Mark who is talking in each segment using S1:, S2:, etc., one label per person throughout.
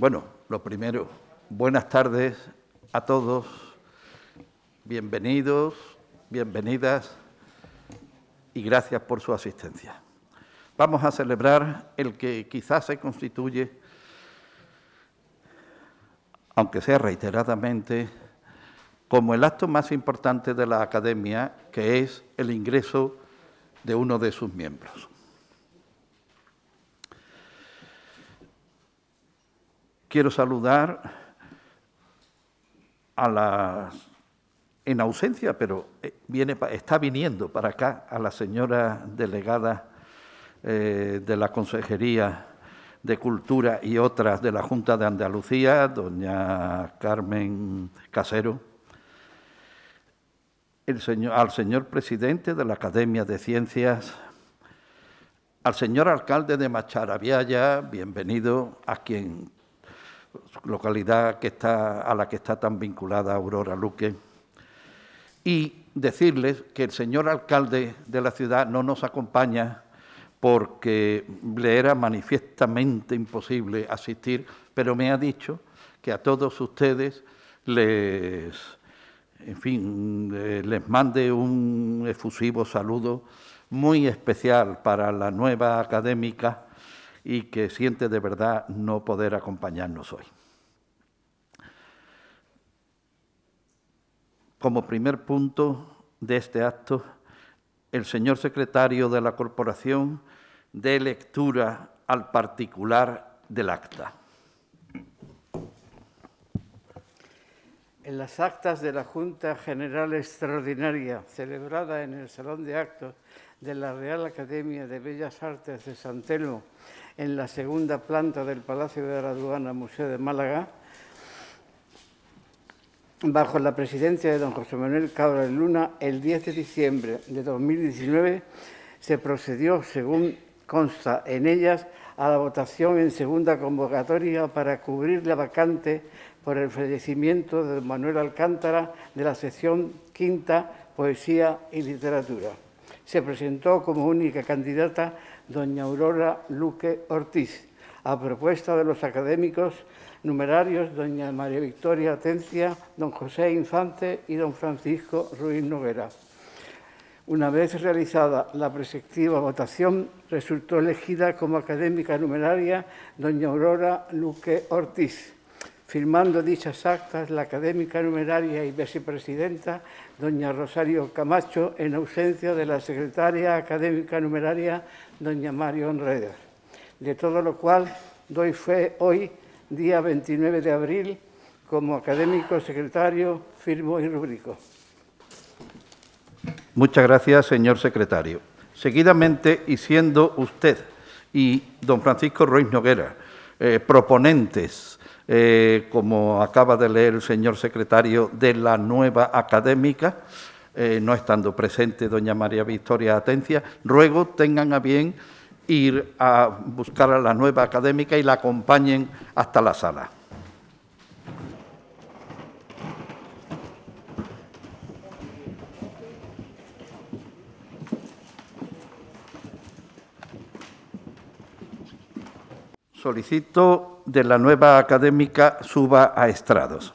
S1: Bueno, lo primero, buenas tardes a todos, bienvenidos, bienvenidas y gracias por su asistencia. Vamos a celebrar el que quizás se constituye, aunque sea reiteradamente, como el acto más importante de la Academia, que es el ingreso de uno de sus miembros. Quiero saludar a la, en ausencia, pero eh, viene, está viniendo para acá, a la señora delegada eh, de la Consejería de Cultura y otras de la Junta de Andalucía, doña Carmen Casero, al señor presidente de la Academia de Ciencias, al señor alcalde de Macharabiaya, bienvenido, a quien localidad que está, a la que está tan vinculada Aurora Luque, y decirles que el señor alcalde de la ciudad no nos acompaña porque le era manifiestamente imposible asistir, pero me ha dicho que a todos ustedes les, en fin, eh, les mande un efusivo saludo muy especial para la nueva académica y que siente de verdad no poder acompañarnos hoy. como primer punto de este acto, el señor secretario de la corporación dé lectura al particular del acta.
S2: En las actas de la Junta General Extraordinaria, celebrada en el Salón de Actos de la Real Academia de Bellas Artes de San Telmo, en la segunda planta del Palacio de la Aduana, Museo de Málaga, bajo la presidencia de don José Manuel Cabra Luna, el 10 de diciembre de 2019 se procedió, según consta en ellas, a la votación en segunda convocatoria para cubrir la vacante por el fallecimiento de Manuel Alcántara de la sección quinta Poesía y Literatura. Se presentó como única candidata doña Aurora Luque Ortiz, a propuesta de los académicos Numerarios, doña María Victoria Atencia, don José Infante y don Francisco Ruiz Noguera. Una vez realizada la preceptiva votación, resultó elegida como académica numeraria doña Aurora Luque Ortiz, firmando dichas actas la académica numeraria y vicepresidenta doña Rosario Camacho en ausencia de la secretaria académica numeraria doña Marion Reder. De todo lo cual doy fe hoy día 29 de abril, como académico secretario, firmo y rubrico.
S1: Muchas gracias, señor secretario. Seguidamente, y siendo usted y don Francisco Ruiz Noguera eh, proponentes, eh, como acaba de leer el señor secretario, de la nueva académica, eh, no estando presente doña María Victoria Atencia, ruego tengan a bien ir a buscar a la nueva académica y la acompañen hasta la sala. Solicito de la nueva académica suba a estrados.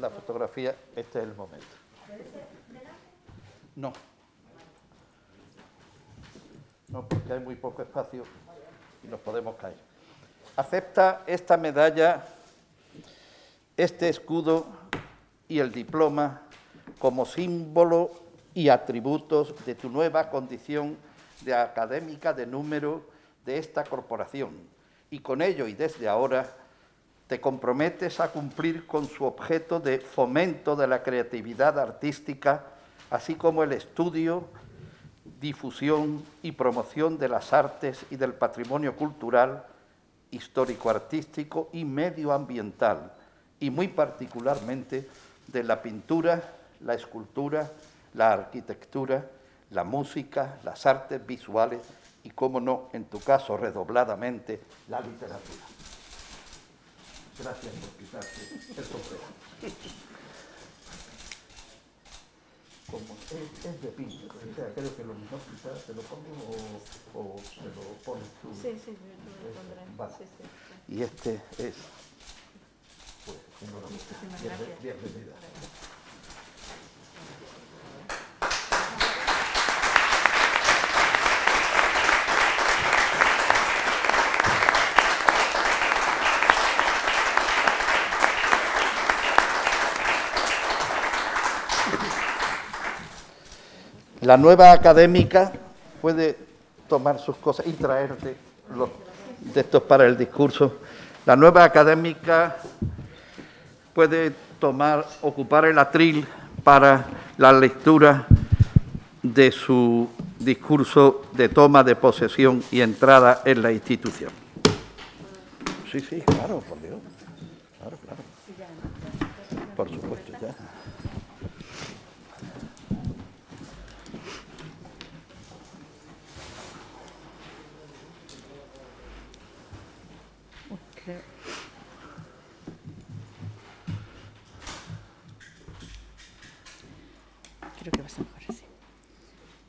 S1: la fotografía, este es el momento. No. No, porque hay muy poco espacio y nos podemos caer. Acepta esta medalla, este escudo y el diploma como símbolo y atributos de tu nueva condición de académica de número de esta corporación. Y con ello y desde ahora te comprometes a cumplir con su objeto de fomento de la creatividad artística, así como el estudio, difusión y promoción de las artes y del patrimonio cultural, histórico-artístico y medioambiental, y muy particularmente de la pintura, la escultura, la arquitectura, la música, las artes visuales y, como no, en tu caso, redobladamente, la literatura.
S2: Gracias por quitarte el sombrero. Como es, de pinche, o sea, creo que lo mismo quizás se lo pongo o, se lo pones tú. Sí, sí, yo lo este, pondré.
S1: Y este es.
S2: Pues, Muchísimas gracias. Bienvenida.
S1: la nueva académica puede tomar sus cosas y traerte los textos para el discurso. La nueva académica puede tomar, ocupar el atril para la lectura de su discurso de toma de posesión y entrada en la institución. Sí, sí, claro, por Dios.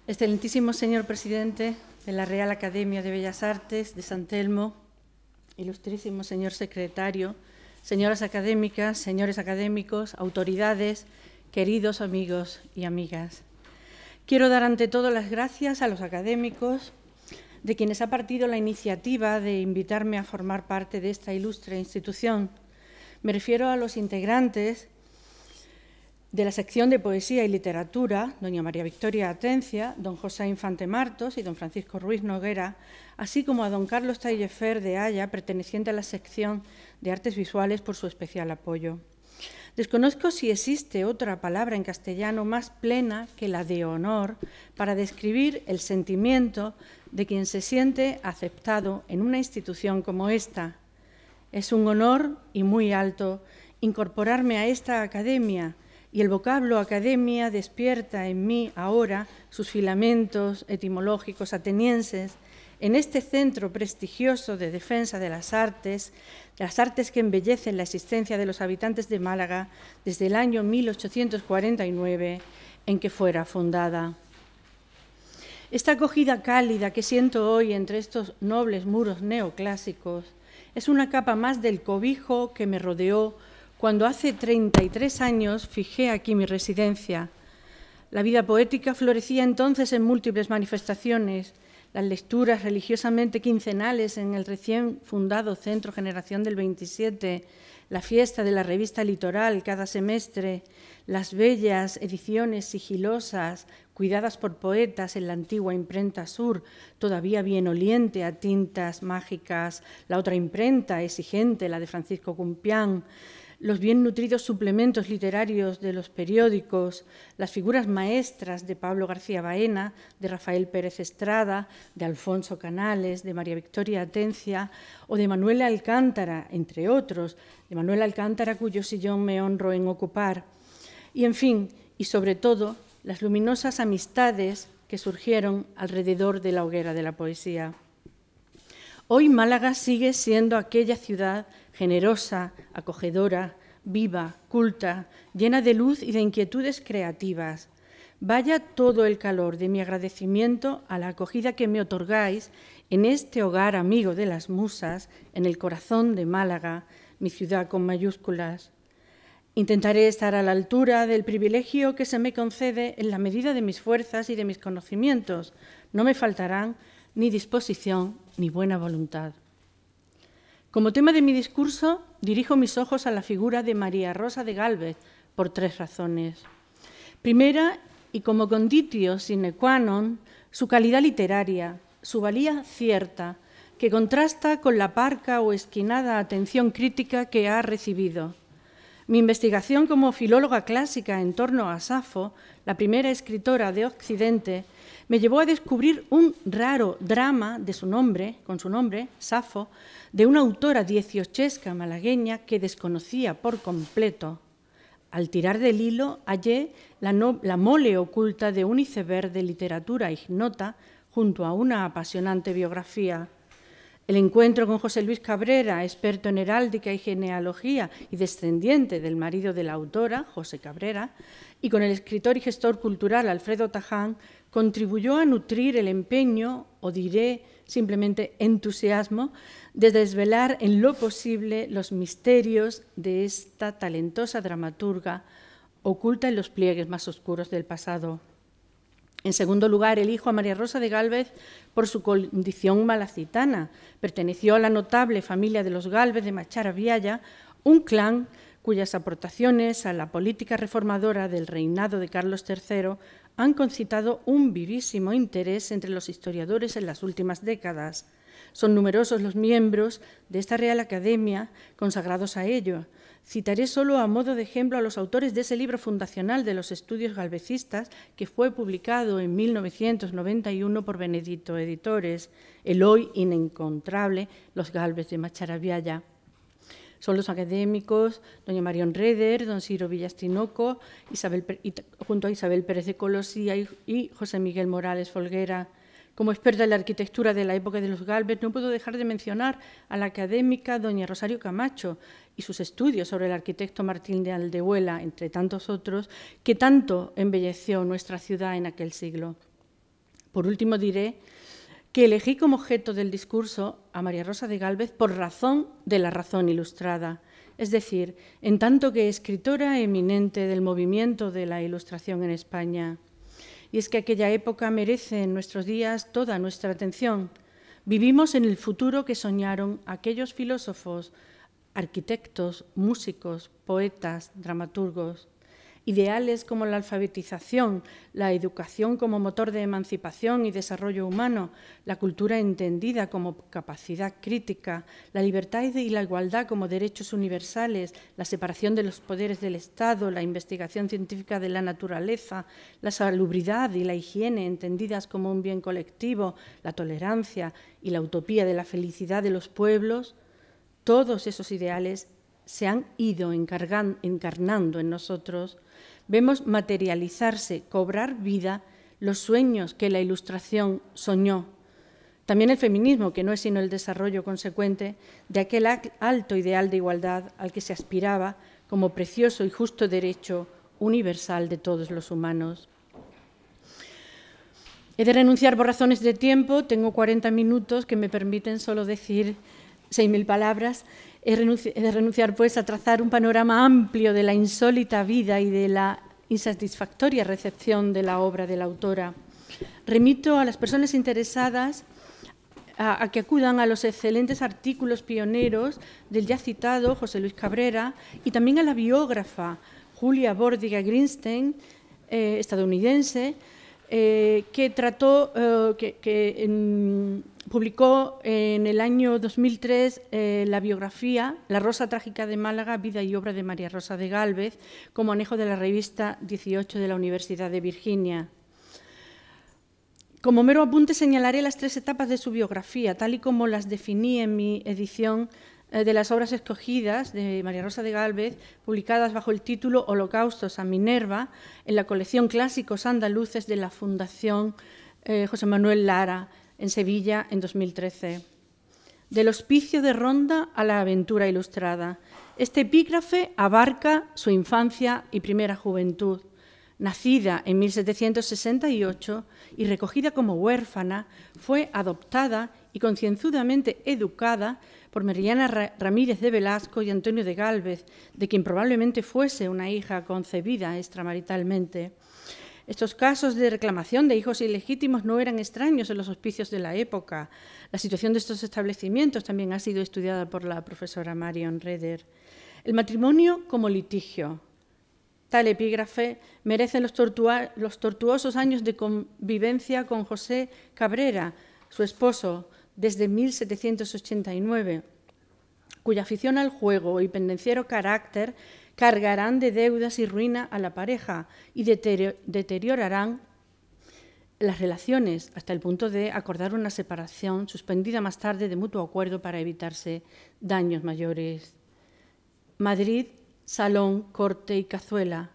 S3: Excelentísimo señor presidente de la Real Academia de Bellas Artes de San Telmo, ilustrísimo señor secretario, señoras académicas, señores académicos, autoridades, queridos amigos y amigas. Quiero dar ante todo las gracias a los académicos de quienes ha partido la iniciativa de invitarme a formar parte de esta ilustre institución. Me refiero a los integrantes de la sección de Poesía y Literatura, doña María Victoria Atencia, don José Infante Martos y don Francisco Ruiz Noguera, así como a don Carlos Taillefer de Haya, perteneciente a la sección de Artes Visuales, por su especial apoyo. Desconozco si existe otra palabra en castellano más plena que la de honor para describir el sentimiento de quien se siente aceptado en una institución como esta. Es un honor y muy alto incorporarme a esta academia, y el vocablo academia despierta en mí ahora sus filamentos etimológicos atenienses en este centro prestigioso de defensa de las artes, de las artes que embellecen la existencia de los habitantes de Málaga desde el año 1849 en que fuera fundada. Esta acogida cálida que siento hoy entre estos nobles muros neoclásicos es una capa más del cobijo que me rodeó cuando hace 33 años fijé aquí mi residencia. La vida poética florecía entonces en múltiples manifestaciones, las lecturas religiosamente quincenales en el recién fundado Centro Generación del 27, la fiesta de la revista Litoral cada semestre, las bellas ediciones sigilosas cuidadas por poetas en la antigua imprenta sur, todavía bien oliente a tintas mágicas, la otra imprenta exigente, la de Francisco Cumpián, los bien nutridos suplementos literarios de los periódicos, las figuras maestras de Pablo García Baena, de Rafael Pérez Estrada, de Alfonso Canales, de María Victoria Atencia o de Manuel Alcántara, entre otros, de Manuel Alcántara cuyo sillón me honro en ocupar. Y en fin, y sobre todo, las luminosas amistades que surgieron alrededor de la hoguera de la poesía. Hoy Málaga sigue siendo aquella ciudad generosa, acogedora, viva, culta, llena de luz y de inquietudes creativas. Vaya todo el calor de mi agradecimiento a la acogida que me otorgáis en este hogar amigo de las musas, en el corazón de Málaga, mi ciudad con mayúsculas. Intentaré estar a la altura del privilegio que se me concede en la medida de mis fuerzas y de mis conocimientos. No me faltarán ni disposición ni buena voluntad. Como tema de mi discurso, dirijo mis ojos a la figura de María Rosa de Galvez por tres razones. Primera, y como conditio sine qua non, su calidad literaria, su valía cierta, que contrasta con la parca o esquinada atención crítica que ha recibido. Mi investigación como filóloga clásica en torno a Safo, la primera escritora de Occidente, me llevó a descubrir un raro drama de su nombre, con su nombre, Safo, de una autora dieciochesca malagueña que desconocía por completo. Al tirar del hilo hallé la, mole oculta de un iceberg de literatura ignota junto a una apasionante biografía. El encuentro con José Luis Cabrera, experto en heráldica y genealogía y descendiente del marido de la autora, José Cabrera, y con el escritor y gestor cultural Alfredo Taján, contribuyó a nutrir el empeño, o diré simplemente entusiasmo, de desvelar en lo posible los misterios de esta talentosa dramaturga oculta en los pliegues más oscuros del pasado. En segundo lugar, elijo a María Rosa de Gálvez por su condición malacitana. Perteneció a la notable familia de los Gálvez de Machara Vialla, un clan cuyas aportaciones a la política reformadora del reinado de Carlos III han concitado un vivísimo interés entre los historiadores en las últimas décadas. Son numerosos los miembros de esta Real Academia consagrados a ello. Citaré solo a modo de ejemplo a los autores de ese libro fundacional de los estudios galvecistas que fue publicado en 1991 por Benedito Editores, El hoy inencontrable, Los Galves de Macharabiaya. Son los académicos, doña Marion Reder, don Ciro Villastinoco, Isabel, junto a Isabel Pérez de Colosía y, José Miguel Morales Folguera. Como experta en la arquitectura de la época de los Galvez, no puedo dejar de mencionar a la académica doña Rosario Camacho y sus estudios sobre el arquitecto Martín de Aldehuela, entre tantos otros, que tanto embelleció nuestra ciudad en aquel siglo. Por último, diré que elegí como objeto del discurso a María Rosa de Gálvez por razón de la razón ilustrada, es decir, en tanto que escritora eminente del movimiento de la ilustración en España. Y es que aquella época merece en nuestros días toda nuestra atención. Vivimos en el futuro que soñaron aquellos filósofos, arquitectos, músicos, poetas, dramaturgos ideales como la alfabetización, la educación como motor de emancipación y desarrollo humano, la cultura entendida como capacidad crítica, la libertad y la igualdad como derechos universales, la separación de los poderes del Estado, la investigación científica de la naturaleza, la salubridad y la higiene entendidas como un bien colectivo, la tolerancia y la utopía de la felicidad de los pueblos, todos esos ideales se han ido encarnando en nosotros vemos materializarse, cobrar vida los sueños que la Ilustración soñó. También el feminismo, que no es sino el desarrollo consecuente de aquel alto ideal de igualdad al que se aspiraba como precioso y justo derecho universal de todos los humanos. He de renunciar por razones de tiempo, tengo 40 minutos que me permiten solo decir 6.000 palabras, de renunciar pues a trazar un panorama amplio de la insólita vida y de la insatisfactoria recepción de la obra de la autora. Remito a las personas interesadas a, que acudan a los excelentes artículos pioneros del ya citado José Luis Cabrera y también a la biógrafa Julia Bordiga Greenstein, eh, estadounidense, eh, que trató, eh, que, que publicó en el año 2003 eh, la biografía La Rosa Trágica de Málaga, vida y obra de María Rosa de Gálvez, como anejo de la revista 18 de la Universidad de Virginia. Como mero apunte señalaré las tres etapas de su biografía, tal y como las definí en mi edición eh, de las obras escogidas de María Rosa de Gálvez, publicadas bajo el título Holocaustos a Minerva, en la colección Clásicos Andaluces de la Fundación eh, José Manuel Lara, en Sevilla en 2013. Del hospicio de Ronda a la aventura ilustrada. Este epígrafe abarca su infancia y primera juventud. Nacida en 1768 y recogida como huérfana, fue adoptada y concienzudamente educada por Mariana Ramírez de Velasco y Antonio de Gálvez, de quien probablemente fuese una hija concebida extramaritalmente. Estos casos de reclamación de hijos ilegítimos no eran extraños en los hospicios de la época. La situación de estos establecimientos también ha sido estudiada por la profesora Marion Reder. El matrimonio como litigio. Tal epígrafe merece los tortuosos años de convivencia con José Cabrera, su esposo, desde 1789, cuya afición al juego y pendenciero carácter cargarán de deudas y ruina a la pareja y deteriorarán las relaciones hasta el punto de acordar una separación suspendida más tarde de mutuo acuerdo para evitarse daños mayores. Madrid, Salón, Corte y Cazuela.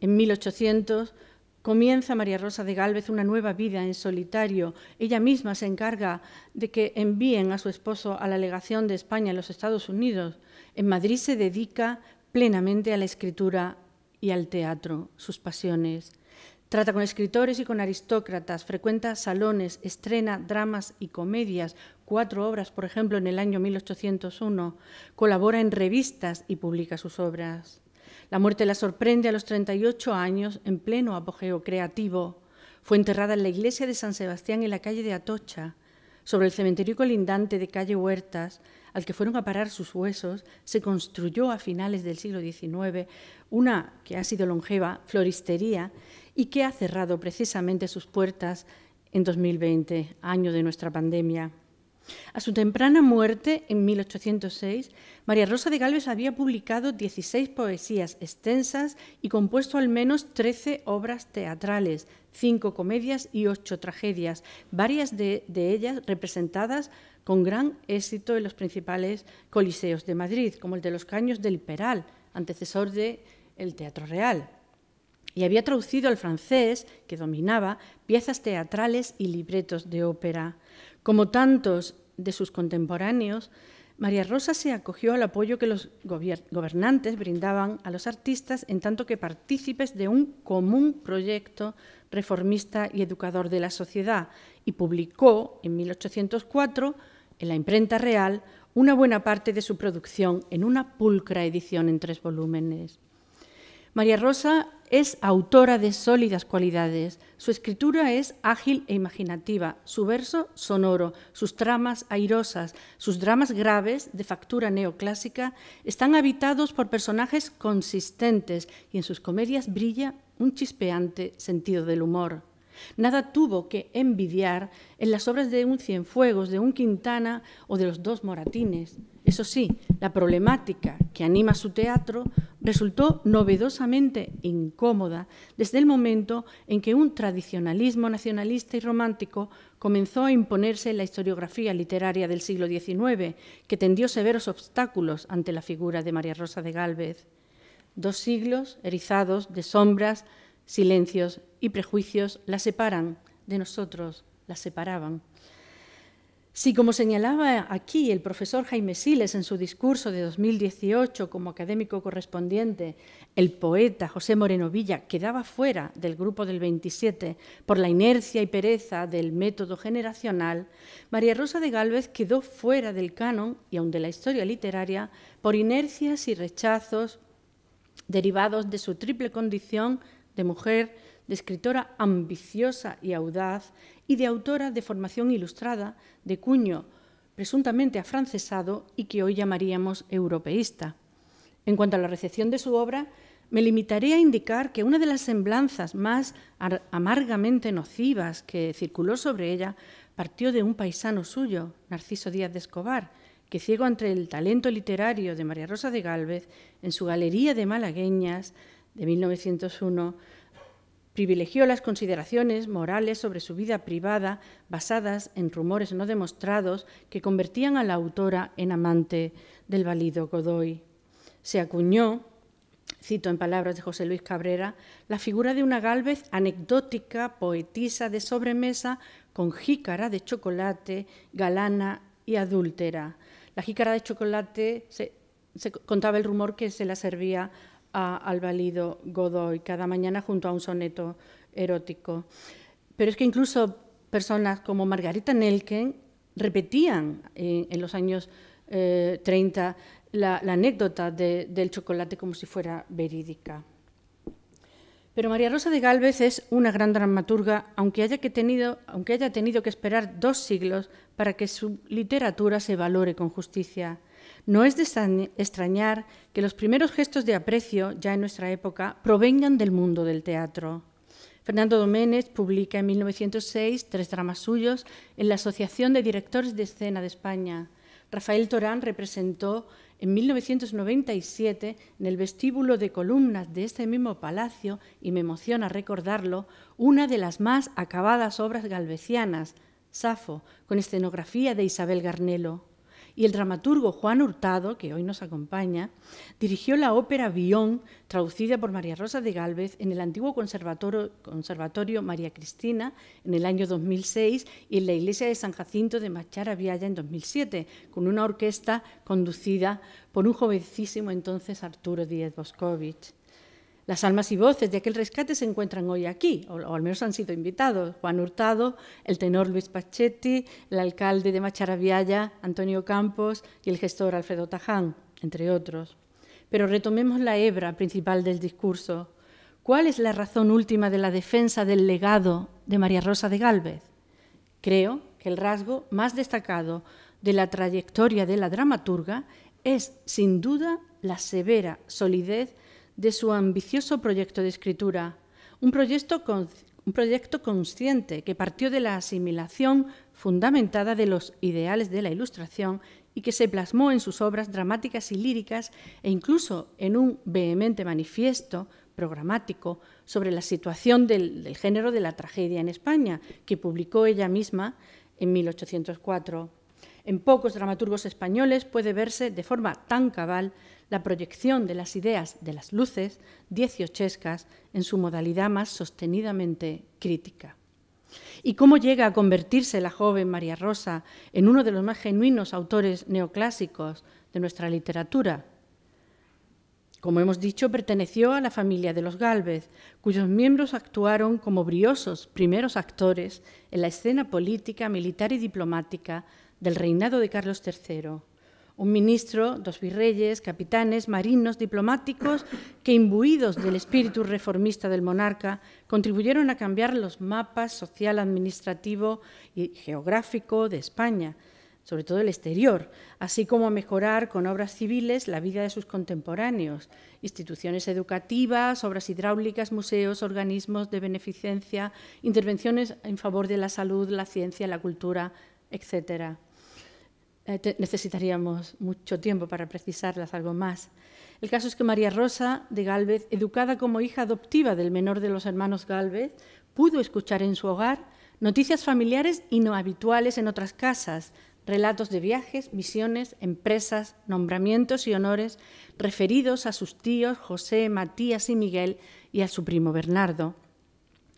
S3: En 1800 comienza María Rosa de Gálvez una nueva vida en solitario. Ella misma se encarga de que envíen a su esposo a la legación de España en los Estados Unidos. En Madrid se dedica plenamente a la escritura y al teatro, sus pasiones. Trata con escritores y con aristócratas, frecuenta salones, estrena dramas y comedias, cuatro obras, por ejemplo, en el año 1801, colabora en revistas y publica sus obras. La muerte la sorprende a los 38 años en pleno apogeo creativo. Fue enterrada en la iglesia de San Sebastián en la calle de Atocha, sobre el cementerio colindante de calle Huertas, al que fueron a parar sus huesos, se construyó a finales del siglo XIX una que ha sido longeva, floristería, y que ha cerrado precisamente sus puertas en 2020, año de nuestra pandemia. A su temprana muerte, en 1806, María Rosa de Galvez había publicado 16 poesías extensas y compuesto al menos 13 obras teatrales, cinco comedias y ocho tragedias, varias de, ellas representadas con gran éxito en los principales coliseos de Madrid, como el de los Caños del Peral, antecesor del el Teatro Real y había traducido al francés, que dominaba, piezas teatrales y libretos de ópera. Como tantos de sus contemporáneos, María Rosa se acogió al apoyo que los gobernantes brindaban a los artistas en tanto que partícipes de un común proyecto reformista y educador de la sociedad y publicó en 1804 en la imprenta real una buena parte de su producción en una pulcra edición en tres volúmenes. María Rosa es autora de sólidas cualidades. Su escritura es ágil e imaginativa, su verso sonoro, sus tramas airosas, sus dramas graves de factura neoclásica están habitados por personajes consistentes y en sus comedias brilla un chispeante sentido del humor. Nada tuvo que envidiar en las obras de un Cienfuegos, de un Quintana o de los dos Moratines. Eso sí, la problemática que anima su teatro resultó novedosamente incómoda desde el momento en que un tradicionalismo nacionalista y romántico comenzó a imponerse en la historiografía literaria del siglo XIX, que tendió severos obstáculos ante la figura de María Rosa de Gálvez. Dos siglos erizados de sombras, silencios y prejuicios la separan de nosotros, la separaban. Si, como señalaba aquí el profesor Jaime Siles en su discurso de 2018 como académico correspondiente, el poeta José Moreno Villa quedaba fuera del grupo del 27 por la inercia y pereza del método generacional, María Rosa de Gálvez quedó fuera del canon y aun de la historia literaria por inercias y rechazos derivados de su triple condición de mujer, de escritora ambiciosa y audaz y de autora de formación ilustrada, de cuño presuntamente afrancesado y que hoy llamaríamos europeísta. En cuanto a la recepción de su obra, me limitaré a indicar que una de las semblanzas más amargamente nocivas que circuló sobre ella partió de un paisano suyo, Narciso Díaz de Escobar, que ciego ante el talento literario de María Rosa de Gálvez, en su galería de malagueñas, de 1901 privilegió las consideraciones morales sobre su vida privada basadas en rumores no demostrados que convertían a la autora en amante del valido Godoy. Se acuñó, cito en palabras de José Luis Cabrera, la figura de una Galvez anecdótica, poetisa de sobremesa, con jícara de chocolate, galana y adúltera. La jícara de chocolate se, se contaba el rumor que se la servía al valido Godoy cada mañana junto a un soneto erótico. Pero es que incluso personas como Margarita Nelken repetían en, los años 30 eh, la, anécdota del chocolate como si fuera verídica. Pero María Rosa de Gálvez es una gran dramaturga, aunque haya, aunque haya tenido que esperar dos siglos para que su literatura se valore con justicia. No es de extrañar que los primeros gestos de aprecio, ya en nuestra época, provengan del mundo del teatro. Fernando Doménez publica en 1906 tres dramas suyos en la Asociación de Directores de Escena de España. Rafael Torán representó en 1997 en el vestíbulo de columnas de este mismo palacio, y me emociona recordarlo, una de las más acabadas obras galvecianas, Safo, con escenografía de Isabel Garnelo y el dramaturgo Juan Hurtado, que hoy nos acompaña, dirigió la ópera Bion, traducida por María Rosa de Gálvez en el antiguo conservatorio, conservatorio María Cristina en el año 2006 y en la iglesia de San Jacinto de Machara Vialla en 2007, con una orquesta conducida por un jovencísimo entonces Arturo Díez Boscovich. Las almas y voces de aquel rescate se encuentran hoy aquí, o, al menos han sido invitados. Juan Hurtado, el tenor Luis Pachetti, el alcalde de Macharaviaya, Antonio Campos, y el gestor Alfredo Taján, entre otros. Pero retomemos la hebra principal del discurso. ¿Cuál es la razón última de la defensa del legado de María Rosa de Gálvez? Creo que el rasgo más destacado de la trayectoria de la dramaturga es, sin duda, la severa solidez de su ambicioso proyecto de escritura, un proyecto, un proyecto consciente que partió de la asimilación fundamentada de los ideales de la Ilustración y que se plasmó en sus obras dramáticas y líricas e incluso en un vehemente manifiesto programático sobre la situación del, del género de la tragedia en España, que publicó ella misma en 1804. En pocos dramaturgos españoles puede verse de forma tan cabal la proyección de las ideas de las luces dieciochescas en su modalidad más sostenidamente crítica. ¿Y cómo llega a convertirse la joven María Rosa en uno de los más genuinos autores neoclásicos de nuestra literatura? Como hemos dicho, perteneció a la familia de los Gálvez, cuyos miembros actuaron como briosos primeros actores en la escena política, militar y diplomática del reinado de Carlos III un ministro, dos virreyes, capitanes, marinos, diplomáticos, que imbuidos del espíritu reformista del monarca, contribuyeron a cambiar los mapas social, administrativo y geográfico de España, sobre todo el exterior, así como a mejorar con obras civiles la vida de sus contemporáneos, instituciones educativas, obras hidráulicas, museos, organismos de beneficencia, intervenciones en favor de la salud, la ciencia, la cultura, etcétera. Eh, necesitaríamos mucho tiempo para precisarlas algo más. El caso es que María Rosa de Galvez, educada como hija adoptiva del menor de los hermanos Galvez, pudo escuchar en su hogar noticias familiares y no habituales en otras casas, relatos de viajes, misiones, empresas, nombramientos y honores referidos a sus tíos José, Matías y Miguel y a su primo Bernardo.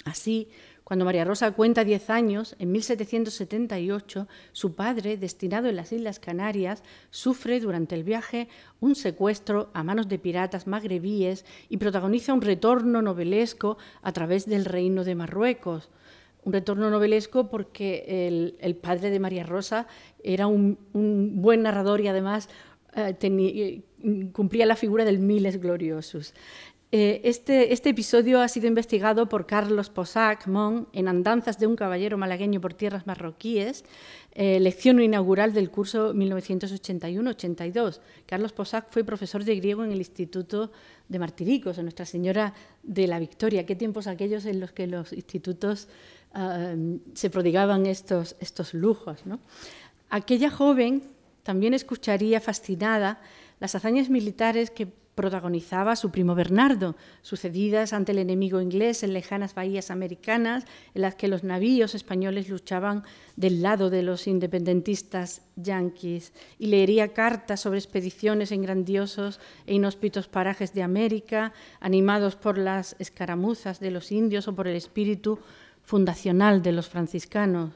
S3: Así, cuando María Rosa cuenta 10 años, en 1778, su padre, destinado en las Islas Canarias, sufre durante el viaje un secuestro a manos de piratas magrebíes y protagoniza un retorno novelesco a través del reino de Marruecos un retorno novelesco porque el, padre de María Rosa era un, buen narrador y además eh, eh, cumplía la figura del miles gloriosos. Eh, este, este, episodio ha sido investigado por Carlos Posac Mon en Andanzas de un caballero malagueño por tierras marroquíes, eh, lección inaugural del curso 1981-82. Carlos Posac fue profesor de griego en el Instituto de Martiricos, en Nuestra Señora de la Victoria. Qué tiempos aquellos en los que los institutos um, se prodigaban estos, lujos. Aquella joven también escucharía fascinada las hazañas militares que protagonizaba su primo Bernardo, sucedidas ante el enemigo inglés en lejanas bahías americanas, en las que los navíos españoles luchaban del lado de los independentistas yanquis, y leería cartas sobre expediciones en grandiosos e inhóspitos parajes de América, animados por las escaramuzas de los indios o por el espíritu fundacional de los franciscanos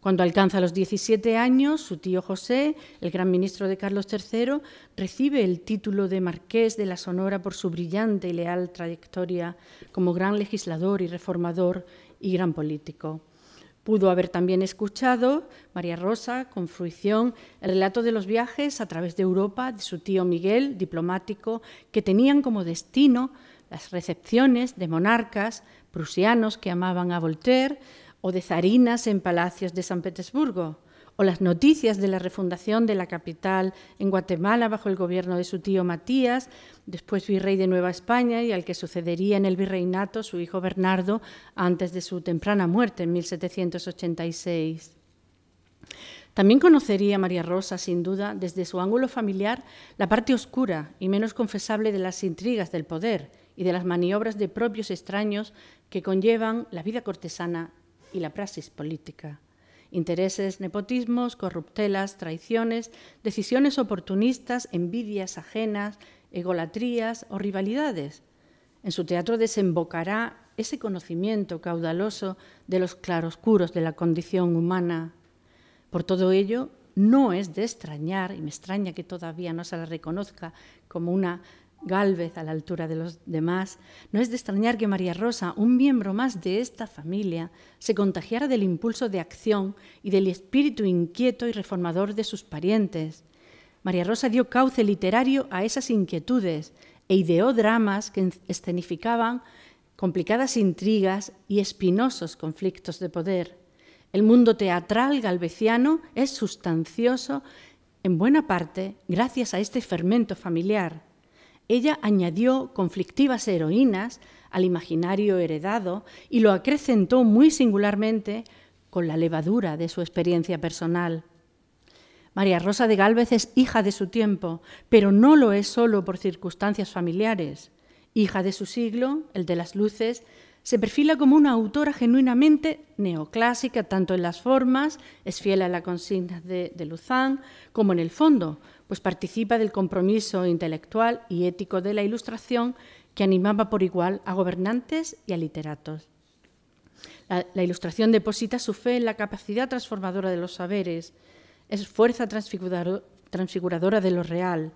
S3: cuando alcanza los 17 años, su tío José, el gran ministro de Carlos III, recibe el título de Marqués de la Sonora por su brillante y leal trayectoria como gran legislador y reformador y gran político. Pudo haber también escuchado María Rosa, con fruición, el relato de los viajes a través de Europa de su tío Miguel, diplomático, que tenían como destino las recepciones de monarcas prusianos que amaban a Voltaire, o de zarinas en palacios de San Petersburgo, o las noticias de la refundación de la capital en Guatemala bajo el gobierno de su tío Matías, después virrey de Nueva España y al que sucedería en el virreinato su hijo Bernardo antes de su temprana muerte en 1786. También conocería María Rosa, sin duda, desde su ángulo familiar, la parte oscura y menos confesable de las intrigas del poder y de las maniobras de propios extraños que conllevan la vida cortesana y la praxis política. Intereses, nepotismos, corruptelas, traiciones, decisiones oportunistas, envidias ajenas, egolatrías o rivalidades. En su teatro desembocará ese conocimiento caudaloso de los claroscuros de la condición humana. Por todo ello, no es de extrañar, y me extraña que todavía no se la reconozca como una Galvez a la altura de los demás, no es de extrañar que María Rosa, un miembro más de esta familia, se contagiara del impulso de acción y del espíritu inquieto y reformador de sus parientes. María Rosa dio cauce literario a esas inquietudes e ideó dramas que escenificaban complicadas intrigas y espinosos conflictos de poder. El mundo teatral galveciano es sustancioso en buena parte gracias a este fermento familiar ella añadió conflictivas heroínas al imaginario heredado y lo acrecentó muy singularmente con la levadura de su experiencia personal. María Rosa de Gálvez es hija de su tiempo, pero no lo es solo por circunstancias familiares. Hija de su siglo, el de las luces, se perfila como una autora genuinamente neoclásica, tanto en las formas, es fiel a la consigna de, de Luzán, como en el fondo, pues participa del compromiso intelectual y ético de la Ilustración que animaba por igual a gobernantes y a literatos. La, Ilustración deposita su fe en la capacidad transformadora de los saberes, es fuerza transfiguradora de lo real.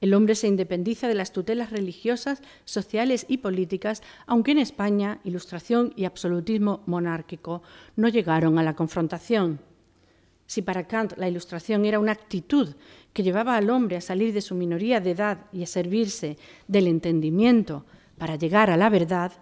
S3: El hombre se independiza de las tutelas religiosas, sociales y políticas, aunque en España ilustración y absolutismo monárquico no llegaron a la confrontación. Si para Kant la ilustración era una actitud que llevaba al hombre a salir de su minoría de edad y a servirse del entendimiento para llegar a la verdad,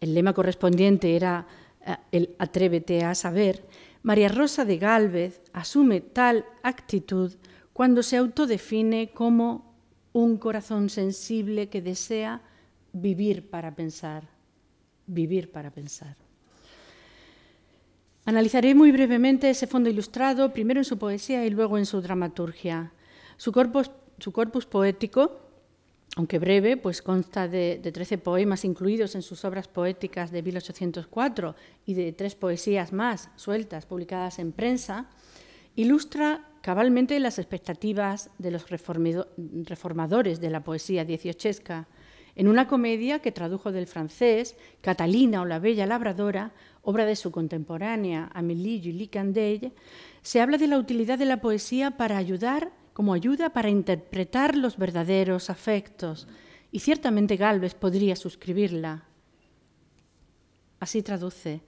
S3: el lema correspondiente era eh, el atrévete a saber, María Rosa de Gálvez asume tal actitud cuando se autodefine como un corazón sensible que desea vivir para pensar, vivir para pensar. Analizaré muy brevemente ese fondo ilustrado, primero en su poesía y luego en su dramaturgia. Su corpus, poético, aunque breve, pues consta de, de, 13 poemas incluidos en sus obras poéticas de 1804 y de tres poesías más sueltas publicadas en prensa, ilustra cabalmente las expectativas de los reformadores de la poesía dieciochesca en una comedia que tradujo del francés Catalina o la Bella Labradora, obra de su contemporánea Amélie Julie candell se habla de la utilidad de la poesía para ayudar, como ayuda para interpretar los verdaderos afectos, y ciertamente Galvez podría suscribirla. Así traduce,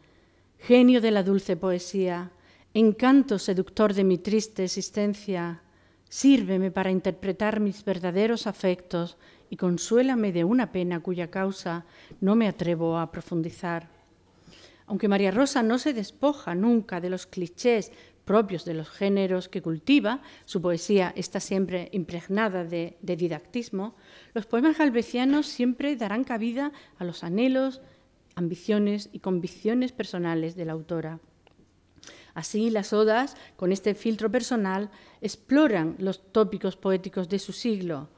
S3: genio de la dulce poesía, encanto seductor de mi triste existencia, sírveme para interpretar mis verdaderos afectos y consuélame de una pena cuya causa no me atrevo a profundizar. Aunque María Rosa no se despoja nunca de los clichés propios de los géneros que cultiva, su poesía está siempre impregnada de, didactismo, los poemas galvecianos siempre darán cabida a los anhelos, ambiciones y convicciones personales de la autora. Así, las odas, con este filtro personal, exploran los tópicos poéticos de su siglo,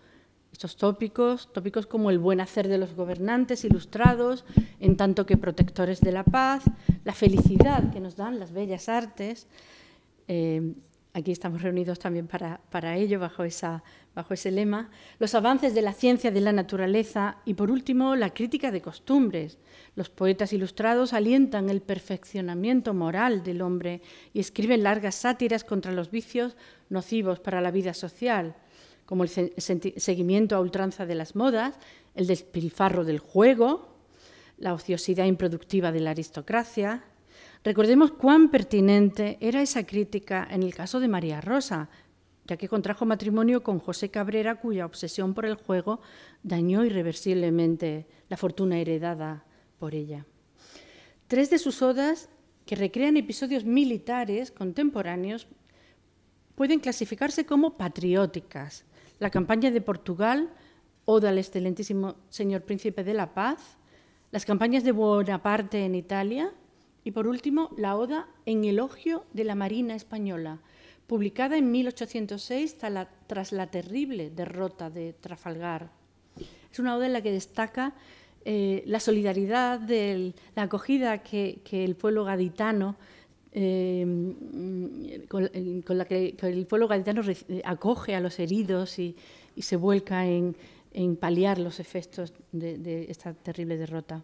S3: estos tópicos, tópicos como el buen hacer de los gobernantes ilustrados, en tanto que protectores de la paz, la felicidad que nos dan las bellas artes. Eh, aquí estamos reunidos también para, ello, bajo, bajo ese lema. Los avances de la ciencia de la naturaleza y, por último, la crítica de costumbres. Los poetas ilustrados alientan el perfeccionamiento moral del hombre y escriben largas sátiras contra los vicios nocivos para la vida social como el seguimiento a ultranza de las modas, el despilfarro del juego, la ociosidad improductiva de la aristocracia. Recordemos cuán pertinente era esa crítica en el caso de María Rosa, ya que contrajo matrimonio con José Cabrera, cuya obsesión por el juego dañó irreversiblemente la fortuna heredada por ella. Tres de sus odas, que recrean episodios militares contemporáneos, pueden clasificarse como patrióticas, la campaña de Portugal, Oda al excelentísimo señor príncipe de la paz, las campañas de Bonaparte en Italia y, por último, la Oda en elogio de la Marina española, publicada en 1806 tras la terrible derrota de Trafalgar. Es una Oda en la que destaca eh, la solidaridad, la acogida que, que el pueblo gaditano eh, mm, eh, con, la que, el pueblo gaditano eh, acoge a los heridos y, se vuelca en, paliar los efectos de, esta terrible derrota.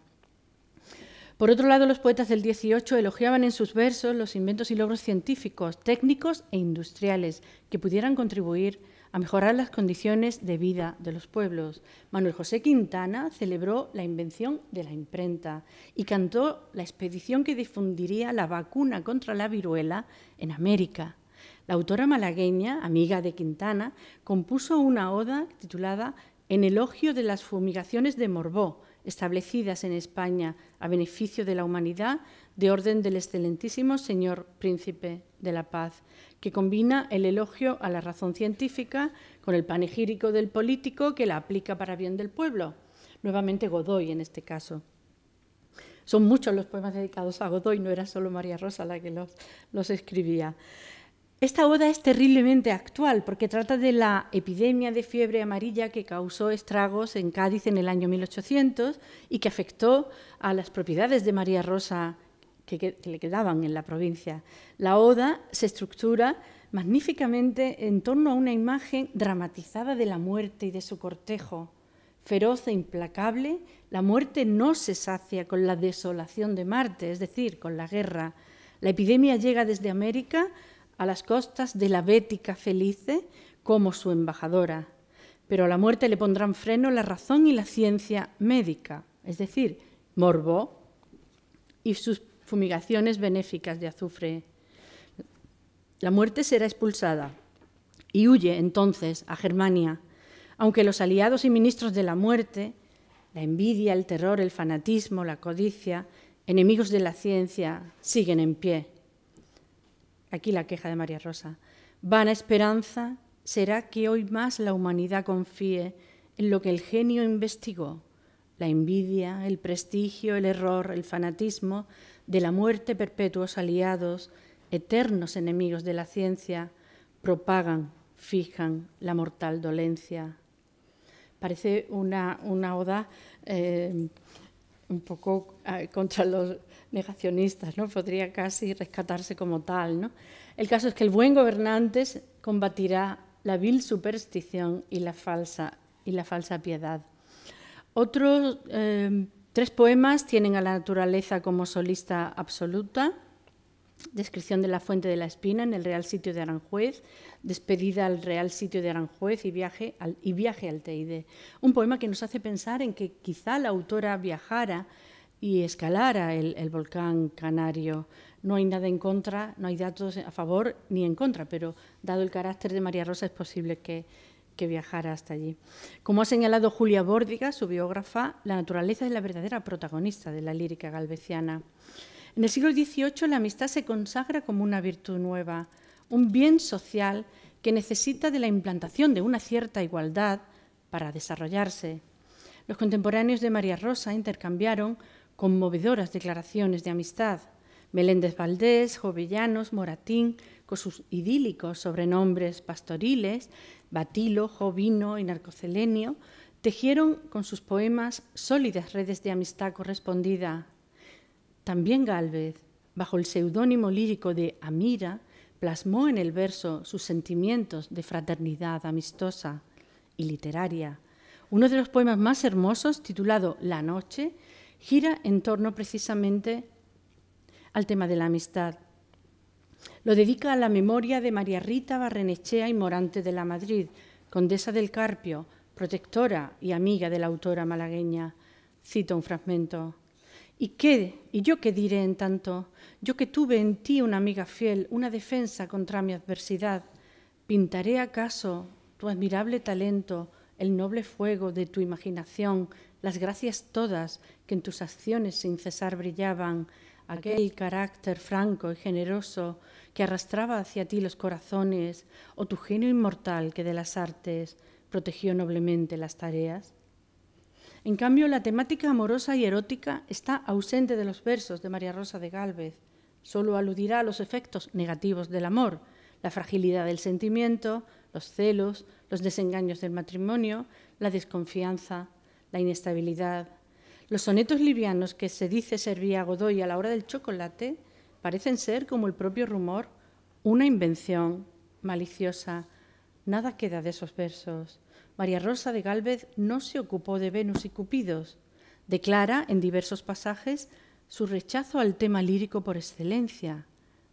S3: Por otro lado, los poetas del 18 elogiaban en sus versos los inventos y logros científicos, técnicos e industriales que pudieran contribuir a mejorar las condiciones de vida de los pueblos. Manuel José Quintana celebró la invención de la imprenta y cantó la expedición que difundiría la vacuna contra la viruela en América. La autora malagueña, amiga de Quintana, compuso una oda titulada En elogio de las fumigaciones de Morbó, establecidas en España a beneficio de la humanidad de orden del excelentísimo señor príncipe de la paz, que combina el elogio a la razón científica con el panegírico del político que la aplica para bien del pueblo. Nuevamente Godoy en este caso. Son muchos los poemas dedicados a Godoy, no era solo María Rosa la que los, escribía. Esta oda es terriblemente actual porque trata de la epidemia de fiebre amarilla que causó estragos en Cádiz en el año 1800 y que afectó a las propiedades de María Rosa que, le quedaban en la provincia. La oda se estructura magníficamente en torno a una imagen dramatizada de la muerte y de su cortejo. Feroz e implacable, la muerte no se sacia con la desolación de Marte, es decir, con la guerra. La epidemia llega desde América a las costas de la Bética Felice como su embajadora. Pero a la muerte le pondrán freno la razón y la ciencia médica, es decir, Morbo y sus fumigaciones benéficas de azufre. La muerte será expulsada y huye entonces a Germania, aunque los aliados y ministros de la muerte, la envidia, el terror, el fanatismo, la codicia, enemigos de la ciencia, siguen en pie. Aquí la queja de María Rosa. Vana esperanza será que hoy más la humanidad confíe en lo que el genio investigó. La envidia, el prestigio, el error, el fanatismo de la muerte perpetuos aliados, eternos enemigos de la ciencia, propagan, fijan la mortal dolencia. Parece una, una oda eh, un poco eh, contra los negacionistas, ¿no? podría casi rescatarse como tal. ¿no? El caso es que el buen gobernante combatirá la vil superstición y la falsa, y la falsa piedad. Otro eh, Tres poemas tienen a la naturaleza como solista absoluta. Descripción de la Fuente de la Espina en el Real Sitio de Aranjuez, Despedida al Real Sitio de Aranjuez y Viaje al, y Teide. Un poema que nos hace pensar en que quizá la autora viajara y escalara el volcán canario. No hay nada en contra, no hay datos a favor ni en contra, pero dado el carácter de María Rosa es posible que, que viajara hasta allí. Como ha señalado Julia Bórdiga, su biógrafa, la naturaleza es la verdadera protagonista de la lírica galveciana. En el siglo XVIII la amistad se consagra como una virtud nueva, un bien social que necesita de la implantación de una cierta igualdad para desarrollarse. Los contemporáneos de María Rosa intercambiaron conmovedoras declaraciones de amistad. Meléndez Valdés, Jovellanos, Moratín, con sus idílicos sobrenombres pastoriles, Batilo, Jovino y Narcocelenio tejieron con sus poemas sólidas redes de amistad correspondida. También Galvez, bajo el seudónimo lírico de Amira, plasmó en el verso sus sentimientos de fraternidad amistosa y literaria. Uno de los poemas más hermosos, titulado La Noche, gira en torno precisamente al tema de la amistad. Lo dedica a la memoria de María Rita Barrenechea y Morante de la Madrid, condesa del Carpio, protectora y amiga de la autora malagueña. Cito un fragmento. ¿Y qué? ¿Y yo qué diré en tanto? Yo que tuve en ti una amiga fiel, una defensa contra mi adversidad, ¿pintaré acaso tu admirable talento, el noble fuego de tu imaginación, las gracias todas que en tus acciones sin cesar brillaban, aquel carácter franco y generoso que arrastraba hacia ti los corazones, o tu genio inmortal que de las artes protegió noblemente las tareas? En cambio, la temática amorosa y erótica está ausente de los versos de María Rosa de Gálvez. Solo aludirá a los efectos negativos del amor, la fragilidad del sentimiento, los celos, los desengaños del matrimonio, la desconfianza, la inestabilidad. Los sonetos livianos que se dice servía a Godoy a la hora del chocolate parecen ser, como el propio rumor, una invención maliciosa. Nada queda de esos versos. María Rosa de Gálvez no se ocupó de Venus y Cupidos. Declara en diversos pasajes su rechazo al tema lírico por excelencia.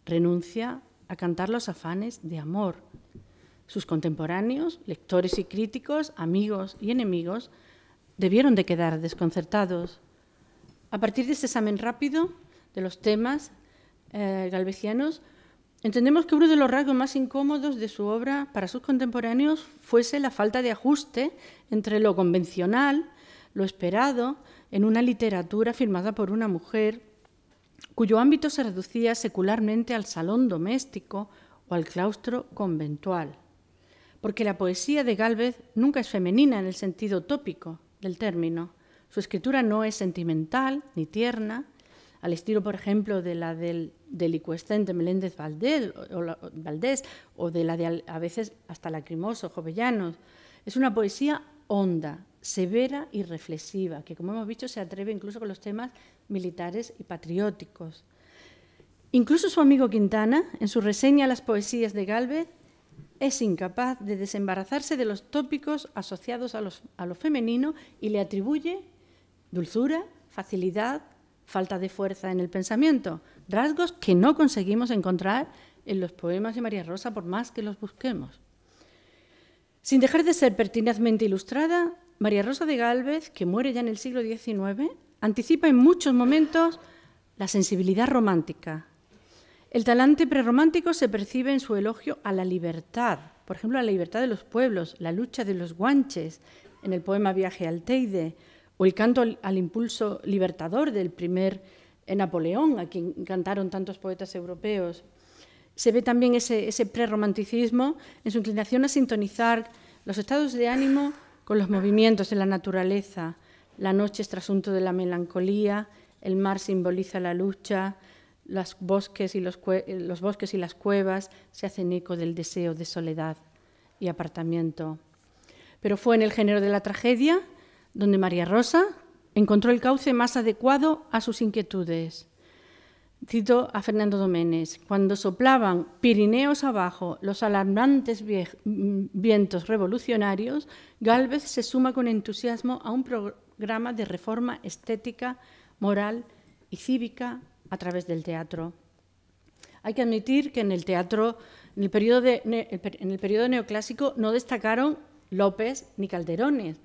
S3: Renuncia a cantar los afanes de amor. Sus contemporáneos, lectores y críticos, amigos y enemigos, debieron de quedar desconcertados. A partir de este examen rápido de los temas eh, galvezianos, entendemos que uno de los rasgos más incómodos de su obra para sus contemporáneos fuese la falta de ajuste entre lo convencional, lo esperado, en una literatura firmada por una mujer cuyo ámbito se reducía secularmente al salón doméstico o al claustro conventual. Porque la poesía de Galvez nunca es femenina en el sentido tópico del término. Su escritura no es sentimental ni tierna, al estilo, por ejemplo, de la del entre Meléndez Valdés o, Valdés, de la de a veces hasta lacrimoso Jovellanos. Es una poesía honda, severa y reflexiva, que como hemos visto se atreve incluso con los temas militares y patrióticos. Incluso su amigo Quintana, en su reseña a las poesías de Galvez, es incapaz de desembarazarse de los tópicos asociados a, a lo femenino y le atribuye dulzura, facilidad, falta de fuerza en el pensamiento, rasgos que no conseguimos encontrar en los poemas de María Rosa por más que los busquemos. Sin dejar de ser pertinazmente ilustrada, María Rosa de Gálvez, que muere ya en el siglo XIX, anticipa en muchos momentos la sensibilidad romántica. El talante prerromántico se percibe en su elogio a la libertad, por ejemplo, a la libertad de los pueblos, la lucha de los guanches, en el poema Viaje al Teide, o el canto al, impulso libertador del primer eh, Napoleón, a quien cantaron tantos poetas europeos. Se ve también ese, ese prerromanticismo en su inclinación a sintonizar los estados de ánimo con los movimientos de la naturaleza. La noche es trasunto de la melancolía, el mar simboliza la lucha, los bosques y las cuevas se hacen eco del deseo de soledad y apartamiento. Pero fue en el género de la tragedia donde María Rosa encontró el cauce más adecuado a sus inquietudes. Cito a Fernando Doménez, cuando soplaban Pirineos abajo los alarmantes vientos revolucionarios, Galvez se suma con entusiasmo a un programa de reforma estética, moral y cívica a través del teatro. Hay que admitir que en el teatro, en el periodo, neoclásico, no destacaron López ni Calderones,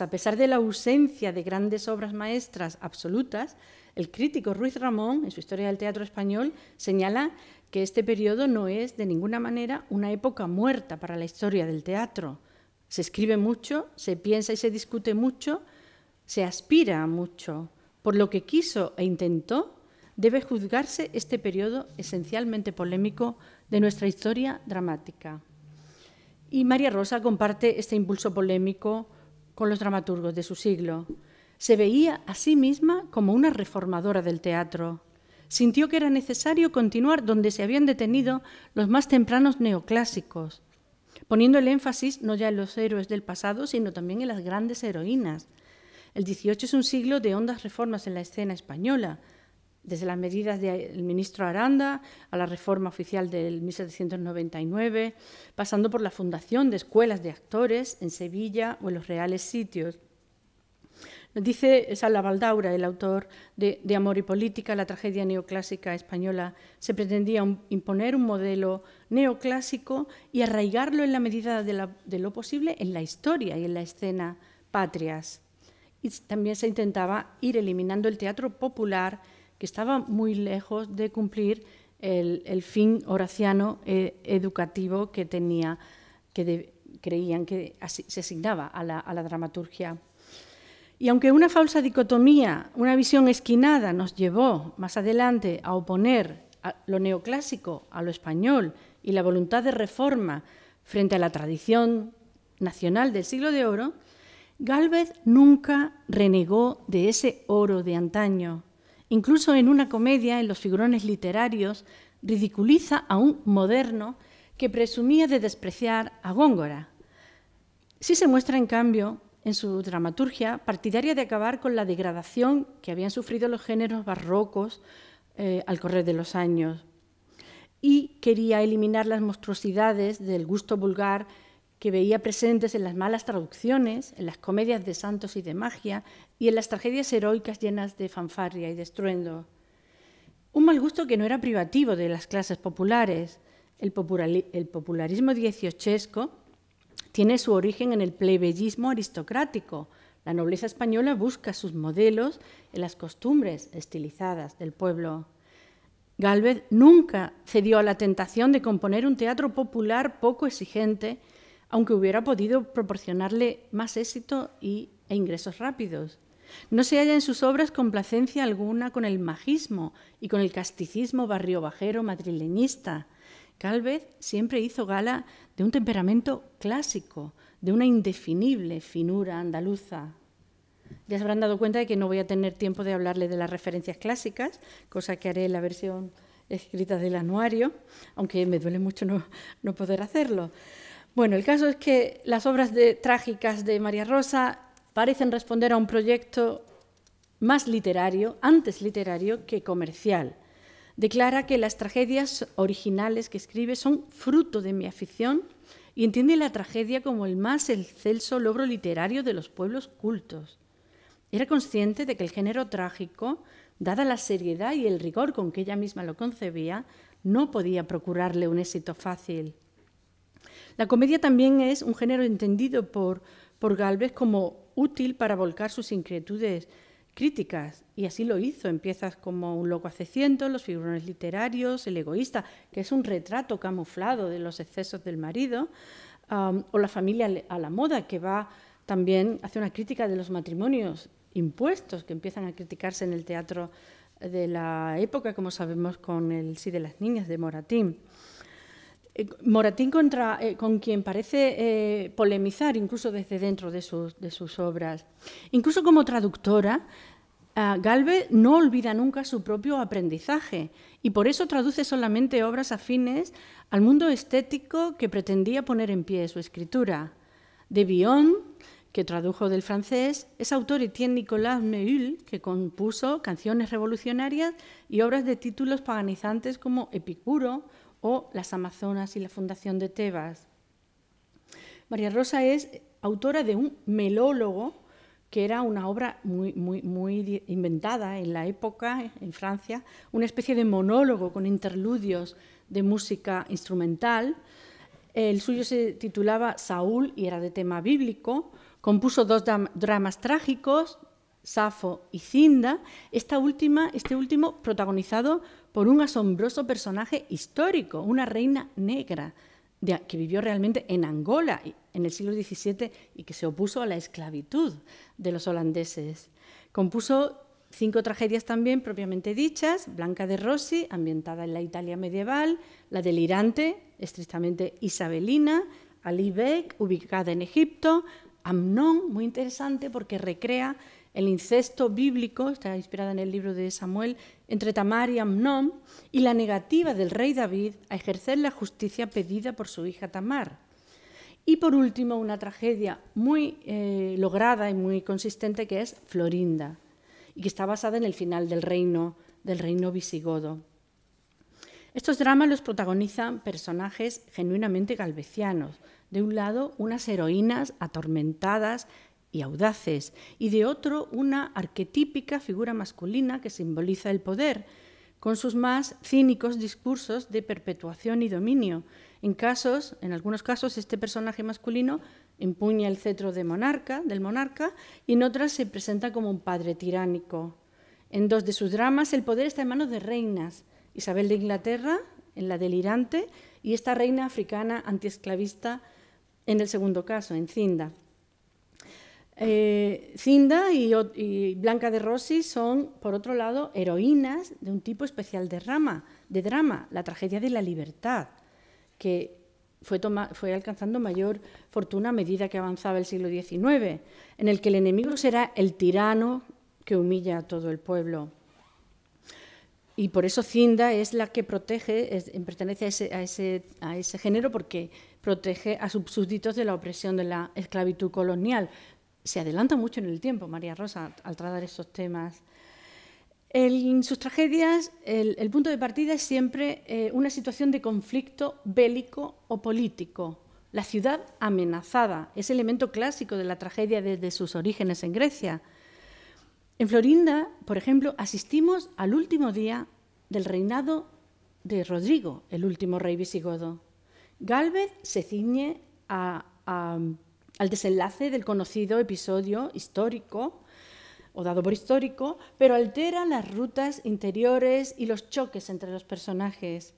S3: a pesar de la ausencia de grandes obras maestras absolutas, el crítico Ruiz Ramón, en su Historia del Teatro Español, señala que este periodo no es de ninguna manera una época muerta para la historia del teatro. Se escribe mucho, se piensa y se discute mucho, se aspira mucho. Por lo que quiso e intentó, debe juzgarse este periodo esencialmente polémico de nuestra historia dramática. Y María Rosa comparte este impulso polémico con los dramaturgos de su siglo. Se veía a sí misma como una reformadora del teatro. Sintió que era necesario continuar donde se habían detenido los más tempranos neoclásicos, poniendo el énfasis no ya en los héroes del pasado, sino también en las grandes heroínas. El XVIII es un siglo de hondas reformas en la escena española, desde las medidas del ministro Aranda a la reforma oficial del 1799, pasando por la fundación de escuelas de actores en Sevilla o en los reales sitios. Nos dice Sala Valdaura, el autor de, Amor y Política, la tragedia neoclásica española, se pretendía imponer un modelo neoclásico y arraigarlo en la medida de, lo posible en la historia y en la escena patrias. Y también se intentaba ir eliminando el teatro popular que estaba muy lejos de cumplir el, fin horaciano eh, educativo que tenía, que creían que se asignaba a la, dramaturgia. Y aunque una falsa dicotomía, una visión esquinada nos llevó más adelante a oponer lo neoclásico a lo español y la voluntad de reforma frente a la tradición nacional del siglo de oro, Galvez nunca renegó de ese oro de antaño, Incluso en una comedia, en los figurones literarios, ridiculiza a un moderno que presumía de despreciar a Góngora. Sí se muestra, en cambio, en su dramaturgia partidaria de acabar con la degradación que habían sufrido los géneros barrocos eh, al correr de los años y quería eliminar las monstruosidades del gusto vulgar que veía presentes en las malas traducciones, en las comedias de santos y de magia, y en las tragedias heroicas llenas de fanfarria y de estruendo. Un mal gusto que no era privativo de las clases populares. El, popularismo dieciochesco tiene su origen en el plebeyismo aristocrático. La nobleza española busca sus modelos en las costumbres estilizadas del pueblo. Galvez nunca cedió a la tentación de componer un teatro popular poco exigente aunque hubiera podido proporcionarle más éxito y, e ingresos rápidos. No se halla en sus obras complacencia alguna con el magismo y con el casticismo barrio bajero madrileñista. Calvez siempre hizo gala de un temperamento clásico, de una indefinible finura andaluza. Ya se habrán dado cuenta de que no voy a tener tiempo de hablarle de las referencias clásicas, cosa que haré en la versión escrita del anuario, aunque me duele mucho no poder hacerlo. Bueno, el caso es que las obras trágicas de María Rosa parecen responder a un proyecto más literario, antes literario que comercial. Declara que las tragedias originales que escribe son fruto de mi afición y entiende la tragedia como el más excelso logro literario de los pueblos cultos. Era consciente de que el género trágico, dada la seriedad y el rigor con que ella misma lo concebía, no podía procurarle un éxito fácil. La comedia también es un género entendido por, por Galvez como útil para volcar sus inquietudes críticas, y así lo hizo en piezas como Un loco hace ciento, Los figurones literarios, El egoísta, que es un retrato camuflado de los excesos del marido, um, o La familia a la moda, que va también, hace una crítica de los matrimonios impuestos que empiezan a criticarse en el teatro de la época, como sabemos con el Sí de las Niñas de Moratín. Eh, Moratín contra, eh, con quien parece eh, polemizar incluso desde dentro de sus, obras. Incluso como traductora, Galve no olvida nunca su propio aprendizaje y por eso traduce solamente obras afines al mundo estético que pretendía poner en pie su escritura. De Bion, que tradujo del francés, es autor Etienne Nicolas Meul, que compuso canciones revolucionarias y obras de títulos paganizantes como Epicuro, o Las Amazonas y la Fundación de Tebas. María Rosa es autora de un melólogo, que era una obra muy, muy, muy inventada en la época, en Francia, una especie de monólogo con interludios de música instrumental. El suyo se titulaba Saúl y era de tema bíblico. Compuso dos dramas trágicos, Safo y Cinda, esta última, este último protagonizado por un asombroso personaje histórico, una reina negra, que vivió realmente en Angola en el siglo XVII y que se opuso a la esclavitud de los holandeses. Compuso cinco tragedias también propiamente dichas, Blanca de Rossi, ambientada en la Italia medieval, La delirante, estrictamente isabelina, Ali ubicada en Egipto, Amnon, muy interesante porque recrea el incesto bíblico, está inspirada en el libro de Samuel, entre Tamar y Amnón, y la negativa del rey David a ejercer la justicia pedida por su hija Tamar. Y por último, una tragedia muy eh, lograda y muy consistente que es Florinda, y que está basada en el final del reino, del reino visigodo. Estos dramas los protagonizan personajes genuinamente galvecianos. De un lado, unas heroínas atormentadas y audaces, y de otro una arquetípica figura masculina que simboliza el poder, con sus más cínicos discursos de perpetuación y dominio. En casos, en algunos casos, este personaje masculino empuña el cetro de monarca, del monarca, y en otras se presenta como un padre tiránico. En dos de sus dramas el poder está en manos de reinas, Isabel de Inglaterra, en la delirante, y esta reina africana antiesclavista en el segundo caso, en Cinda. Eh, Cinda y, Blanca de Rossi son, por otro lado, heroínas de un tipo especial de, de drama, la tragedia de la libertad, que fue, alcanzando mayor fortuna a medida que avanzaba el siglo XIX, en el que el enemigo será el tirano que humilla a todo el pueblo. Y por eso Cinda es la que protege, pertenece a ese, a ese género porque protege a sus súbditos de la opresión de la esclavitud colonial, se adelanta mucho en el tiempo, María Rosa, al tratar estos temas. En sus tragedias, el, punto de partida es siempre eh, una situación de conflicto bélico o político. La ciudad amenazada es elemento clásico de la tragedia desde sus orígenes en Grecia. En Florinda, por ejemplo, asistimos al último día del reinado de Rodrigo, el último rey visigodo. Galvez se ciñe a al desenlace del conocido episodio histórico o dado por histórico, pero altera las rutas interiores y los choques entre los personajes.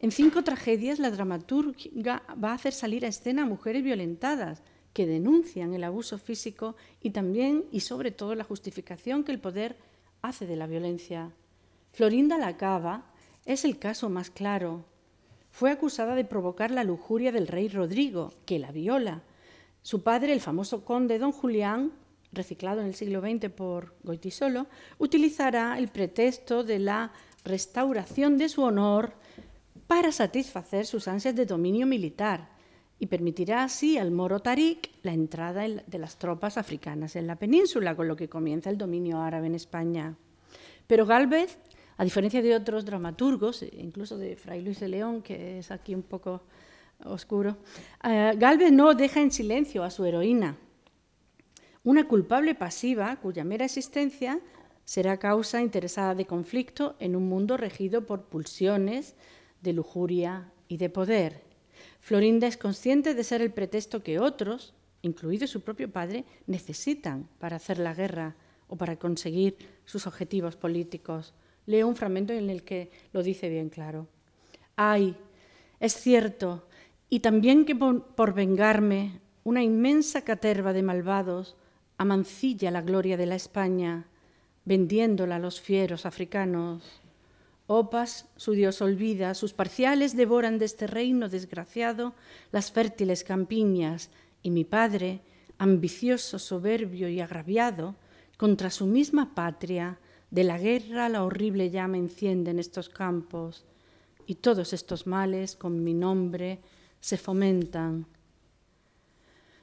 S3: En cinco tragedias la dramaturga va a hacer salir a escena a mujeres violentadas que denuncian el abuso físico y también y sobre todo la justificación que el poder hace de la violencia. Florinda Lacava es el caso más claro. Fue acusada de provocar la lujuria del rey Rodrigo, que la viola, su padre, el famoso conde don Julián, reciclado en el siglo XX por Goitisolo, utilizará el pretexto de la restauración de su honor para satisfacer sus ansias de dominio militar y permitirá así al moro Tarik la entrada de las tropas africanas en la península, con lo que comienza el dominio árabe en España. Pero Galvez, a diferencia de otros dramaturgos, incluso de Fray Luis de León, que es aquí un poco oscuro, eh, Galvez no deja en silencio a su heroína, una culpable pasiva cuya mera existencia será causa interesada de conflicto en un mundo regido por pulsiones de lujuria y de poder. Florinda es consciente de ser el pretexto que otros, incluido su propio padre, necesitan para hacer la guerra o para conseguir sus objetivos políticos. Leo un fragmento en el que lo dice bien claro. Ay, es cierto, y también que por, vengarme una inmensa caterva de malvados amancilla la gloria de la España, vendiéndola a los fieros africanos. Opas, su dios olvida, sus parciales devoran de este reino desgraciado las fértiles campiñas, y mi padre, ambicioso, soberbio y agraviado, contra su misma patria, de la guerra la horrible llama enciende en estos campos, y todos estos males con mi nombre se fomentan.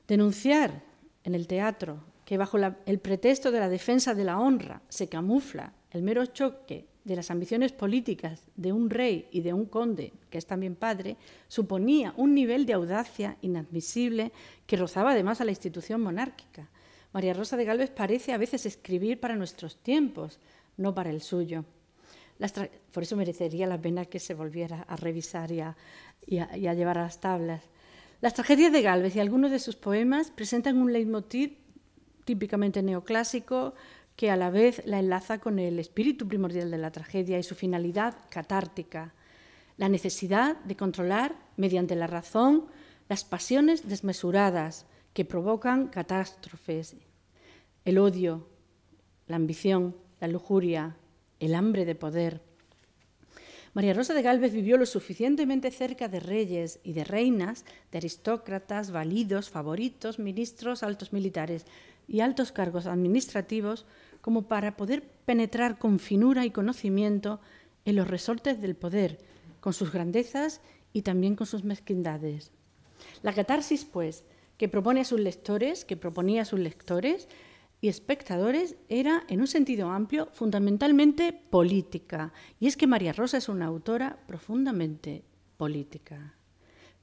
S3: Denunciar en el teatro que bajo el pretexto de la defensa de la honra se camufla el mero choque de las ambiciones políticas de un rey y de un conde, que es también padre, suponía un nivel de audacia inadmisible que rozaba además a la institución monárquica. María Rosa de Galvez parece a veces escribir para nuestros tiempos, no para el suyo por eso merecería la pena que se volviera a revisar y a, llevar a las tablas. Las tragedias de Gálvez y algunos de sus poemas presentan un leitmotiv típicamente neoclásico que a la vez la enlaza con el espíritu primordial de la tragedia y su finalidad catártica, la necesidad de controlar, mediante la razón, las pasiones desmesuradas que provocan catástrofes, el odio, la ambición, la lujuria, el hambre de poder. María Rosa de Galvez vivió lo suficientemente cerca de reyes y de reinas, de aristócratas, validos, favoritos, ministros, altos militares y altos cargos administrativos, como para poder penetrar con finura y conocimiento en los resortes del poder, con sus grandezas y también con sus mezquindades. La catarsis, pues, que propone a sus lectores, que proponía a sus lectores, y espectadores era, en un sentido amplio, fundamentalmente política. Y es que María Rosa es una autora profundamente política.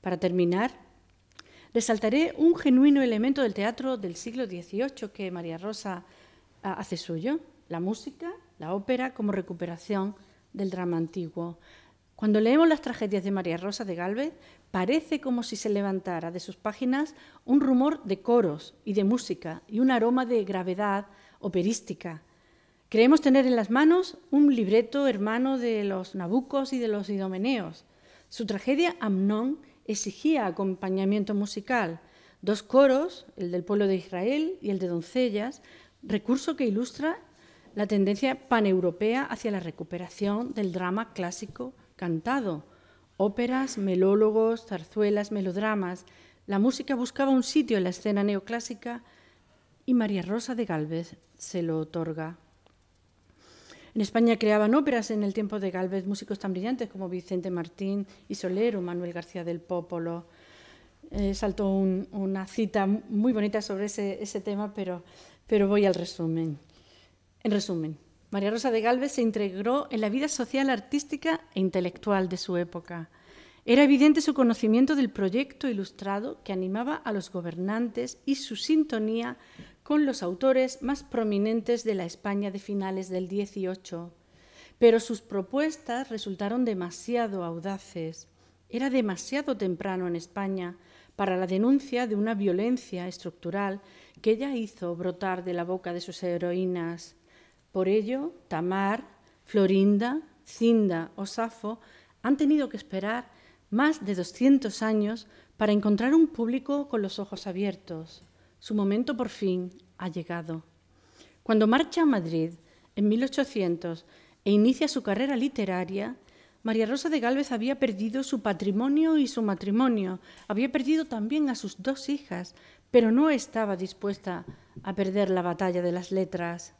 S3: Para terminar, resaltaré un genuino elemento del teatro del siglo XVIII que María Rosa ah, hace suyo, la música, la ópera como recuperación del drama antiguo. Cuando leemos las tragedias de María Rosa de Galvez, parece como si se levantara de sus páginas un rumor de coros y de música y un aroma de gravedad operística. Creemos tener en las manos un libreto hermano de los Nabucos y de los Idomeneos. Su tragedia Amnón exigía acompañamiento musical, dos coros, el del pueblo de Israel y el de doncellas, recurso que ilustra la tendencia paneuropea hacia la recuperación del drama clásico cantado Óperas, melólogos, zarzuelas, melodramas, la música buscaba un sitio en la escena neoclásica y María Rosa de Galvez se lo otorga. En España creaban óperas en el tiempo de Galvez músicos tan brillantes como Vicente Martín y Solero, Manuel García del Popolo. Eh, salto una cita muy bonita sobre ese, tema, pero, pero voy al resumen. En resumen, María Rosa de Galvez se integró en la vida social, artística e intelectual de su época. Era evidente su conocimiento del proyecto ilustrado que animaba a los gobernantes y su sintonía con los autores más prominentes de la España de finales del XVIII. Pero sus propuestas resultaron demasiado audaces. Era demasiado temprano en España para la denuncia de una violencia estructural que ella hizo brotar de la boca de sus heroínas. Por ello, Tamar, Florinda, Cinda o Safo han tenido que esperar más de 200 años para encontrar un público con los ojos abiertos. Su momento por fin ha llegado. Cuando marcha a Madrid en 1800 e inicia su carrera literaria, María Rosa de Gálvez había perdido su patrimonio y su matrimonio, había perdido también a sus dos hijas, pero no estaba dispuesta a perder la batalla de las letras.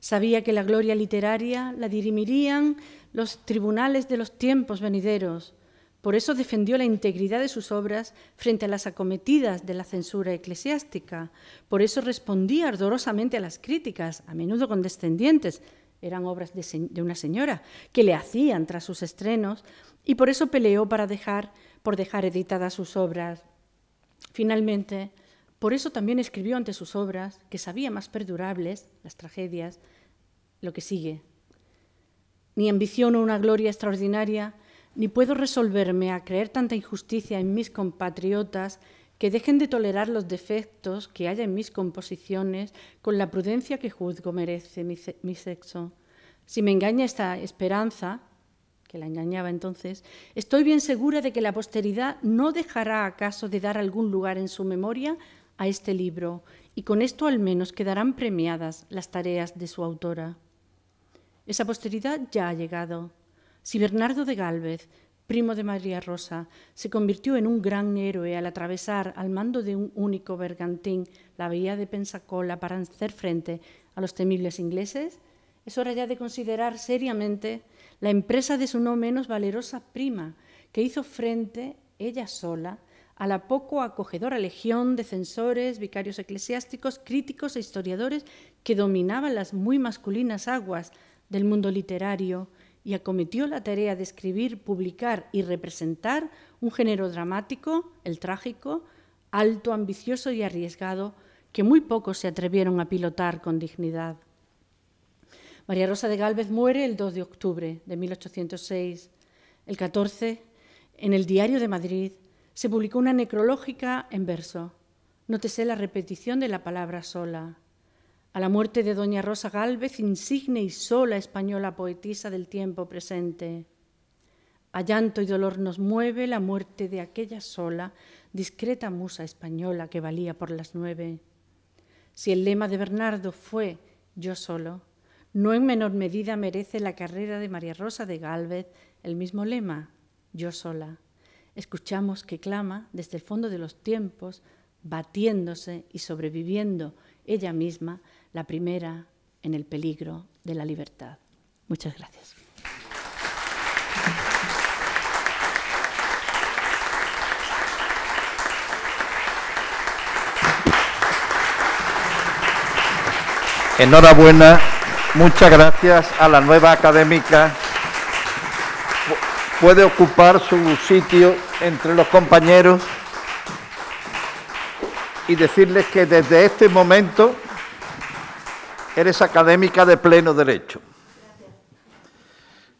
S3: Sabía que la gloria literaria la dirimirían los tribunales de los tiempos venideros. Por eso defendió la integridad de sus obras frente a las acometidas de la censura eclesiástica. Por eso respondía ardorosamente a las críticas, a menudo condescendientes, eran obras de, una señora, que le hacían tras sus estrenos, y por eso peleó para dejar, por dejar editadas sus obras. Finalmente, por eso también escribió ante sus obras, que sabía más perdurables, las tragedias, lo que sigue. Ni ambiciono una gloria extraordinaria, ni puedo resolverme a creer tanta injusticia en mis compatriotas que dejen de tolerar los defectos que haya en mis composiciones con la prudencia que juzgo merece mi, sexo. Si me engaña esta esperanza, que la engañaba entonces, estoy bien segura de que la posteridad no dejará acaso de dar algún lugar en su memoria a este libro y con esto al menos quedarán premiadas las tareas de su autora. Esa posteridad ya ha llegado. Si Bernardo de Gálvez, primo de María Rosa, se convirtió en un gran héroe al atravesar al mando de un único bergantín la bahía de Pensacola para hacer frente a los temibles ingleses, es hora ya de considerar seriamente la empresa de su no menos valerosa prima, que hizo frente ella sola a la poco acogedora legión de censores, vicarios eclesiásticos, críticos e historiadores que dominaban las muy masculinas aguas del mundo literario y acometió la tarea de escribir, publicar y representar un género dramático, el trágico, alto, ambicioso y arriesgado, que muy pocos se atrevieron a pilotar con dignidad. María Rosa de Gálvez muere el 2 de octubre de 1806. El 14, en el Diario de Madrid, se publicó una necrológica en verso. Nótese la repetición de la palabra sola. A la muerte de doña Rosa Gálvez, insigne y sola española poetisa del tiempo presente. A llanto y dolor nos mueve la muerte de aquella sola, discreta musa española que valía por las nueve. Si el lema de Bernardo fue yo solo, no en menor medida merece la carrera de María Rosa de Gálvez el mismo lema, yo sola escuchamos que clama desde el fondo de los tiempos, batiéndose y sobreviviendo ella misma, la primera en el peligro de la libertad. Muchas gracias.
S1: Enhorabuena, muchas gracias a la nueva académica puede ocupar su sitio entre los compañeros y decirles que desde este momento eres académica de pleno derecho.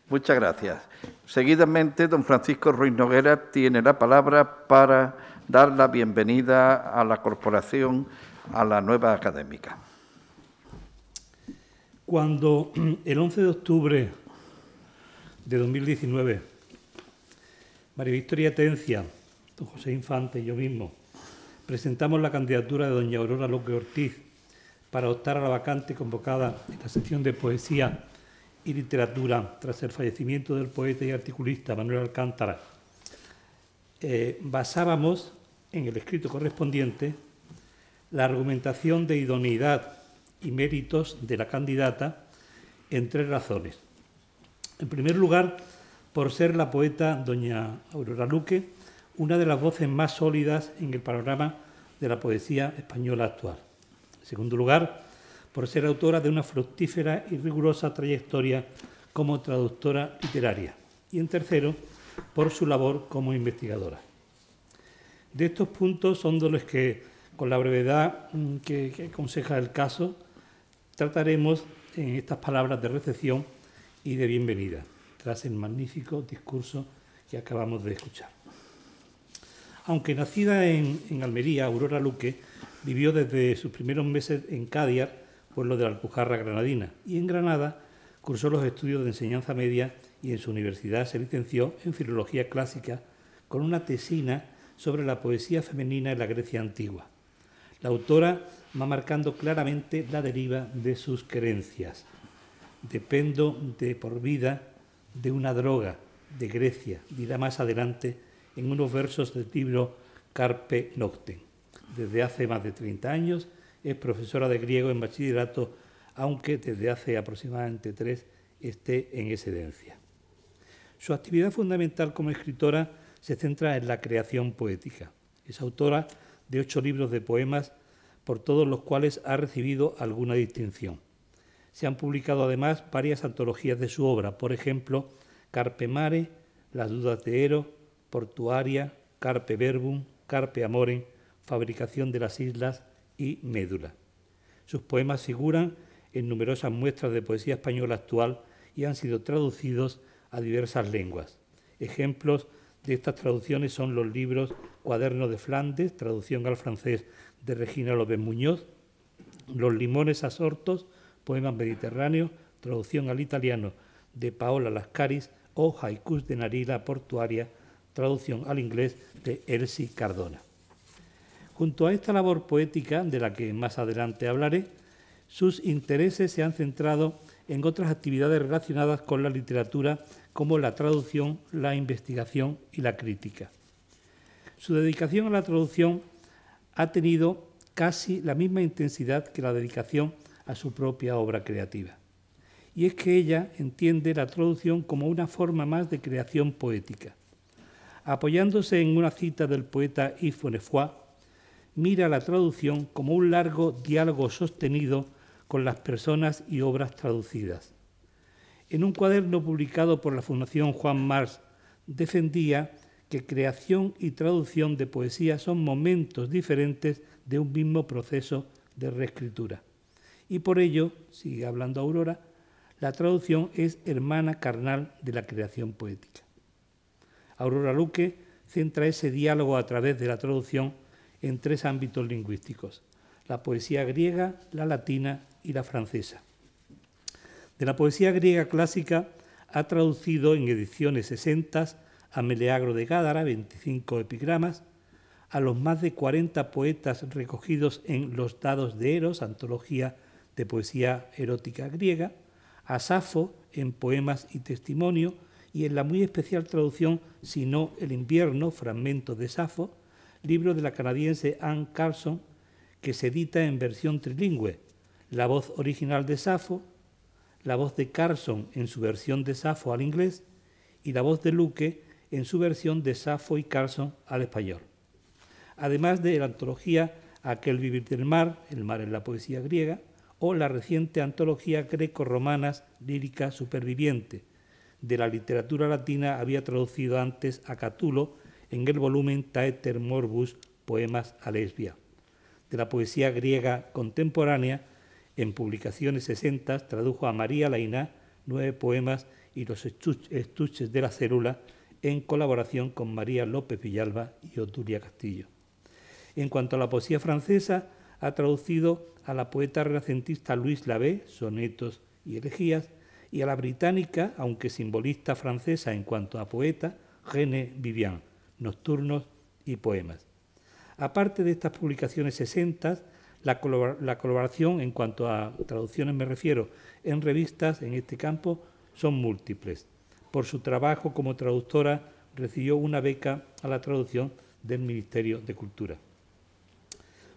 S1: Muchas gracias. Seguidamente, don Francisco Ruiz Noguera tiene la palabra para dar la bienvenida a la corporación, a la nueva académica.
S4: Cuando el 11 de octubre de 2019 María Victoria Tencia, don José Infante y yo mismo presentamos la candidatura de doña Aurora López Ortiz para optar a la vacante convocada en la sección de poesía y literatura tras el fallecimiento del poeta y articulista Manuel Alcántara. Eh, basábamos en el escrito correspondiente la argumentación de idoneidad y méritos de la candidata en tres razones. En primer lugar, por ser la poeta doña Aurora Luque una de las voces más sólidas en el panorama de la poesía española actual. En segundo lugar, por ser autora de una fructífera y rigurosa trayectoria como traductora literaria. Y en tercero, por su labor como investigadora. De estos puntos son de los que, con la brevedad mm, que, que aconseja el caso, trataremos en estas palabras de recepción y de bienvenida tras el magnífico discurso que acabamos de escuchar. Aunque nacida en, Almería, Aurora Luque vivió desde sus primeros meses en Cádiz, pueblo de la Alpujarra granadina, y en Granada cursó los estudios de enseñanza media y en su universidad se licenció en filología clásica con una tesina sobre la poesía femenina en la Grecia antigua. La autora va marcando claramente la deriva de sus creencias. Dependo de por vida de una droga de Grecia, dirá más adelante en unos versos del libro Carpe Noctem. Desde hace más de 30 años es profesora de griego en bachillerato, aunque desde hace aproximadamente tres esté en excedencia. Su actividad fundamental como escritora se centra en la creación poética. Es autora de ocho libros de poemas, por todos los cuales ha recibido alguna distinción. Se han publicado además varias antologías de su obra, por ejemplo, Carpe Mare, Las dudas de Ero, Portuaria, Carpe Verbum, Carpe Amore, Fabricación de las Islas y Médula. Sus poemas figuran en numerosas muestras de poesía española actual y han sido traducidos a diversas lenguas. Ejemplos de estas traducciones son los libros Cuaderno de Flandes, traducción al francés de Regina López Muñoz, Los limones asortos poemas mediterráneos, traducción al italiano de Paola Lascaris o haikus de Narila Portuaria, traducción al inglés de Elsie Cardona. Junto a esta labor poética, de la que más adelante hablaré, sus intereses se han centrado en otras actividades relacionadas con la literatura, como la traducción, la investigación y la crítica. Su dedicación a la traducción ha tenido casi la misma intensidad que la dedicación a su propia obra creativa. Y es que ella entiende la traducción como una forma más de creación poética. Apoyándose en una cita del poeta Yves Bonnefoy, mira la traducción como un largo diálogo sostenido con las personas y obras traducidas. En un cuaderno publicado por la Fundación Juan Mars defendía que creación y traducción de poesía son momentos diferentes de un mismo proceso de reescritura. Y por ello, sigue hablando Aurora, la traducción es hermana carnal de la creación poética. Aurora Luque centra ese diálogo a través de la traducción en tres ámbitos lingüísticos, la poesía griega, la latina y la francesa. De la poesía griega clásica ha traducido en ediciones sesentas a Meleagro de Gádara, 25 epigramas, a los más de 40 poetas recogidos en Los Dados de Eros, antología de poesía erótica griega, a Safo en poemas y testimonio, y en la muy especial traducción Si no el invierno, fragmento de Safo, libro de la canadiense Anne Carson, que se edita en versión trilingüe, la voz original de Safo, la voz de Carson en su versión de Safo al inglés y la voz de Luque en su versión de Safo y Carson al español. Además de la antología Aquel vivir del mar, el mar en la poesía griega, o la reciente antología greco-romanas lírica superviviente. De la literatura latina había traducido antes a Catulo en el volumen Taeter Morbus, Poemas a Lesbia. De la poesía griega contemporánea, en publicaciones sesentas tradujo a María Lainá nueve poemas y los estuches de la célula en colaboración con María López Villalba y Otulia Castillo. En cuanto a la poesía francesa, ha traducido a la poeta renacentista Luis Labé sonetos y elegías, y a la británica, aunque simbolista francesa en cuanto a poeta, René Vivian, nocturnos y poemas. Aparte de estas publicaciones sesentas, la, colaboración, en cuanto a traducciones me refiero, en revistas en este campo son múltiples. Por su trabajo como traductora recibió una beca a la traducción del Ministerio de Cultura.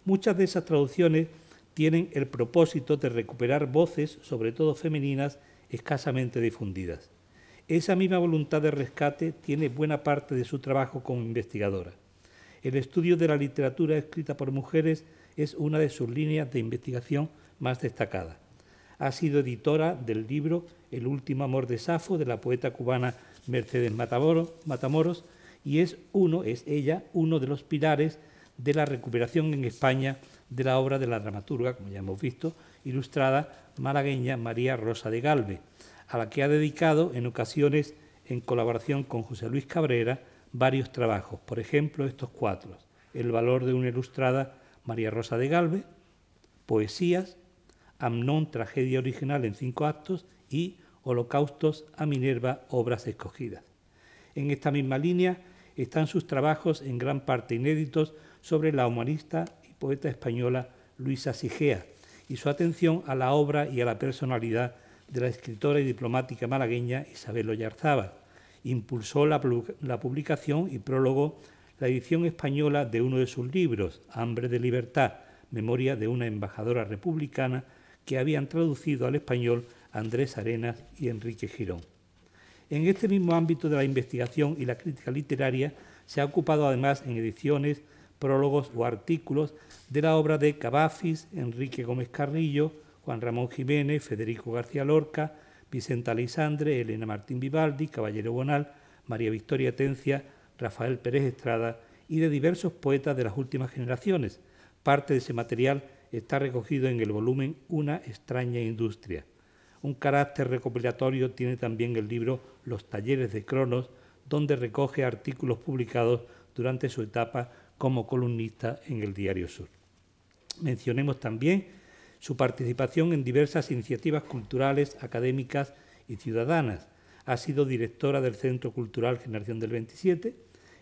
S4: Muchas de esas traducciones tienen el propósito de recuperar voces, sobre todo femeninas, escasamente difundidas. Esa misma voluntad de rescate tiene buena parte de su trabajo como investigadora. El estudio de la literatura escrita por mujeres es una de sus líneas de investigación más destacadas. Ha sido editora del libro El último amor de Safo de la poeta cubana Mercedes Matamoros y es uno, es ella, uno de los pilares de la recuperación en España de la obra de la dramaturga, como ya hemos visto, ilustrada malagueña María Rosa de Galve, a la que ha dedicado en ocasiones, en colaboración con José Luis Cabrera, varios trabajos, por ejemplo estos cuatro, El valor de una ilustrada María Rosa de Galve, Poesías, Amnón, tragedia original en cinco actos y Holocaustos a Minerva, obras escogidas. En esta misma línea están sus trabajos en gran parte inéditos sobre la humanista y poeta española Luisa Sigea y su atención a la obra y a la personalidad de la escritora y diplomática malagueña Isabel Oyarzábal. Impulsó la, la publicación y prólogo la edición española de uno de sus libros, Hambre de Libertad, memoria de una embajadora republicana que habían traducido al español Andrés Arenas y Enrique Girón. En este mismo ámbito de la investigación y la crítica literaria se ha ocupado además en ediciones prólogos o artículos de la obra de Cavafis, Enrique Gómez Carrillo, Juan Ramón Jiménez, Federico García Lorca, Vicenta Alisandre, Elena Martín Vivaldi, Caballero Bonal, María Victoria Tencia, Rafael Pérez Estrada y de diversos poetas de las últimas generaciones. Parte de ese material está recogido en el volumen Una extraña industria. Un carácter recopilatorio tiene también el libro Los talleres de Cronos, donde recoge artículos publicados durante su etapa como columnista en el Diario Sur. Mencionemos también su participación en diversas iniciativas culturales, académicas y ciudadanas. Ha sido directora del Centro Cultural Generación del 27,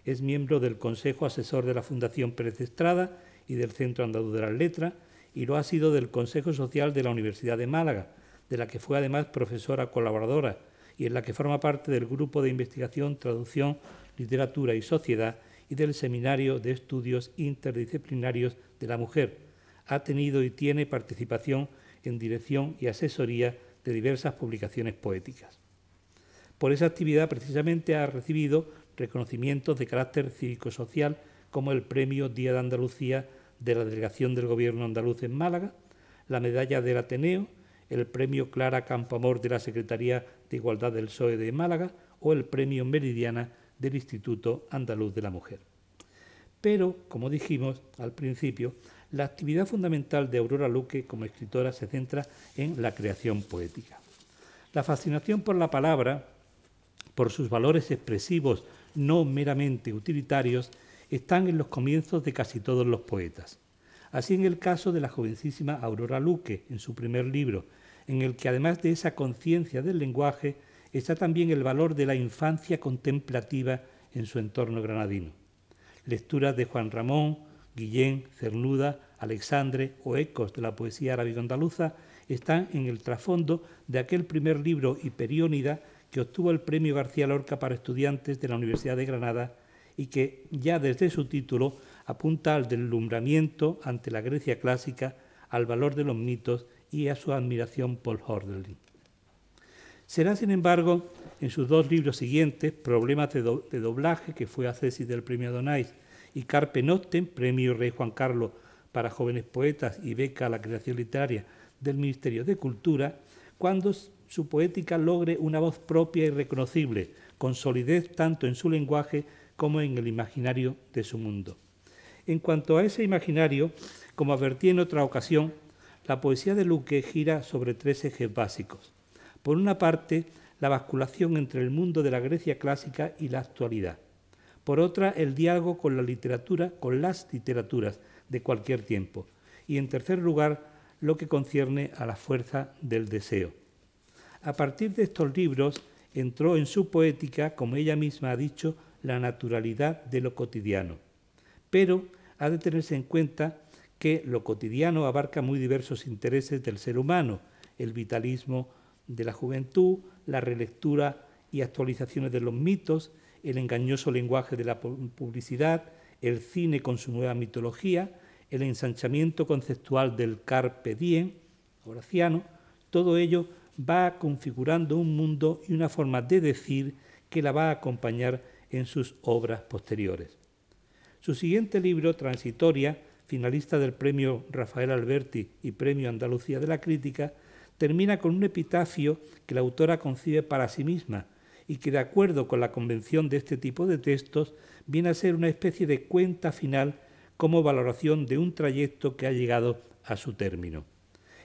S4: es miembro del Consejo Asesor de la Fundación Pérez Estrada y del Centro Andaluz de las Letras, y lo ha sido del Consejo Social de la Universidad de Málaga, de la que fue además profesora colaboradora y en la que forma parte del Grupo de Investigación, Traducción, Literatura y Sociedad y del Seminario de Estudios Interdisciplinarios de la Mujer. Ha tenido y tiene participación en dirección y asesoría de diversas publicaciones poéticas. Por esa actividad precisamente ha recibido reconocimientos de carácter cívico-social como el Premio Día de Andalucía de la Delegación del Gobierno Andaluz en Málaga, la Medalla del Ateneo, el Premio Clara Campoamor de la Secretaría de Igualdad del PSOE de Málaga o el Premio Meridiana del Instituto Andaluz de la Mujer. Pero, como dijimos al principio, la actividad fundamental de Aurora Luque como escritora se centra en la creación poética. La fascinación por la palabra, por sus valores expresivos no meramente utilitarios, están en los comienzos de casi todos los poetas. Así en el caso de la jovencísima Aurora Luque, en su primer libro, en el que además de esa conciencia del lenguaje, está también el valor de la infancia contemplativa en su entorno granadino. Lecturas de Juan Ramón, Guillén, Cernuda, Alexandre o ecos de la poesía árabe-andaluza están en el trasfondo de aquel primer libro Hiperiónida que obtuvo el premio García Lorca para estudiantes de la Universidad de Granada y que ya desde su título apunta al deslumbramiento ante la Grecia clásica, al valor de los mitos y a su admiración por Será, sin embargo, en sus dos libros siguientes, Problemas de, doblaje, que fue tesis del premio Donais, y Carpe Noctem, premio Rey Juan Carlos para jóvenes poetas y beca a la creación literaria del Ministerio de Cultura, cuando su poética logre una voz propia y reconocible, con solidez tanto en su lenguaje como en el imaginario de su mundo. En cuanto a ese imaginario, como advertí en otra ocasión, la poesía de Luque gira sobre tres ejes básicos. Por una parte, la basculación entre el mundo de la Grecia clásica y la actualidad. Por otra, el diálogo con la literatura, con las literaturas de cualquier tiempo. Y en tercer lugar, lo que concierne a la fuerza del deseo. A partir de estos libros entró en su poética, como ella misma ha dicho, la naturalidad de lo cotidiano. Pero ha de tenerse en cuenta que lo cotidiano abarca muy diversos intereses del ser humano, el vitalismo, de la juventud, la relectura y actualizaciones de los mitos, el engañoso lenguaje de la publicidad, el cine con su nueva mitología, el ensanchamiento conceptual del carpe diem horaciano, todo ello va configurando un mundo y una forma de decir que la va a acompañar en sus obras posteriores. Su siguiente libro, Transitoria, finalista del Premio Rafael Alberti y Premio Andalucía de la Crítica, termina con un epitafio que la autora concibe para sí misma y que, de acuerdo con la convención de este tipo de textos, viene a ser una especie de cuenta final como valoración de un trayecto que ha llegado a su término.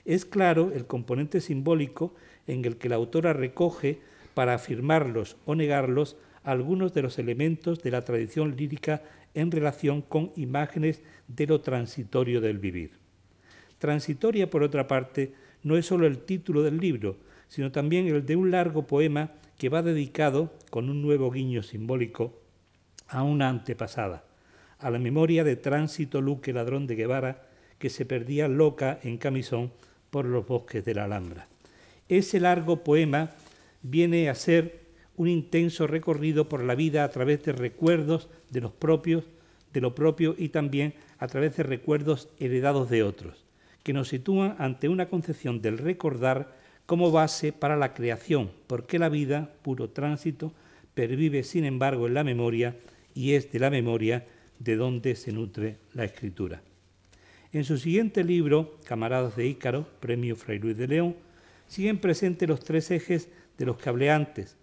S4: Es claro el componente simbólico en el que la autora recoge, para afirmarlos o negarlos, algunos de los elementos de la tradición lírica en relación con imágenes de lo transitorio del vivir. Transitoria, por otra parte, no es solo el título del libro, sino también el de un largo poema que va dedicado, con un nuevo guiño simbólico, a una antepasada, a la memoria de Tránsito Luque Ladrón de Guevara, que se perdía loca en camisón por los bosques de la Alhambra. Ese largo poema viene a ser un intenso recorrido por la vida a través de recuerdos de los propios, de lo propio y también a través de recuerdos heredados de otros que nos sitúa ante una concepción del recordar como base para la creación, porque la vida, puro tránsito, pervive sin embargo en la memoria y es de la memoria de donde se nutre la escritura. En su siguiente libro, Camaradas de Ícaro, Premio Fray Luis de León, siguen presentes los tres ejes de los que hablé antes,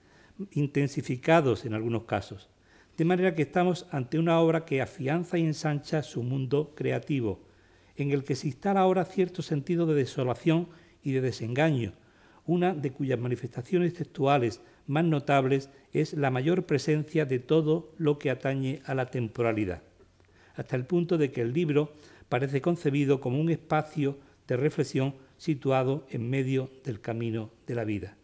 S4: intensificados en algunos casos, de manera que estamos ante una obra que afianza y ensancha su mundo creativo, en el que se instala ahora cierto sentido de desolación y de desengaño, una de cuyas manifestaciones textuales más notables es la mayor presencia de todo lo que atañe a la temporalidad, hasta el punto de que el libro parece concebido como un espacio de reflexión situado en medio del camino de la vida.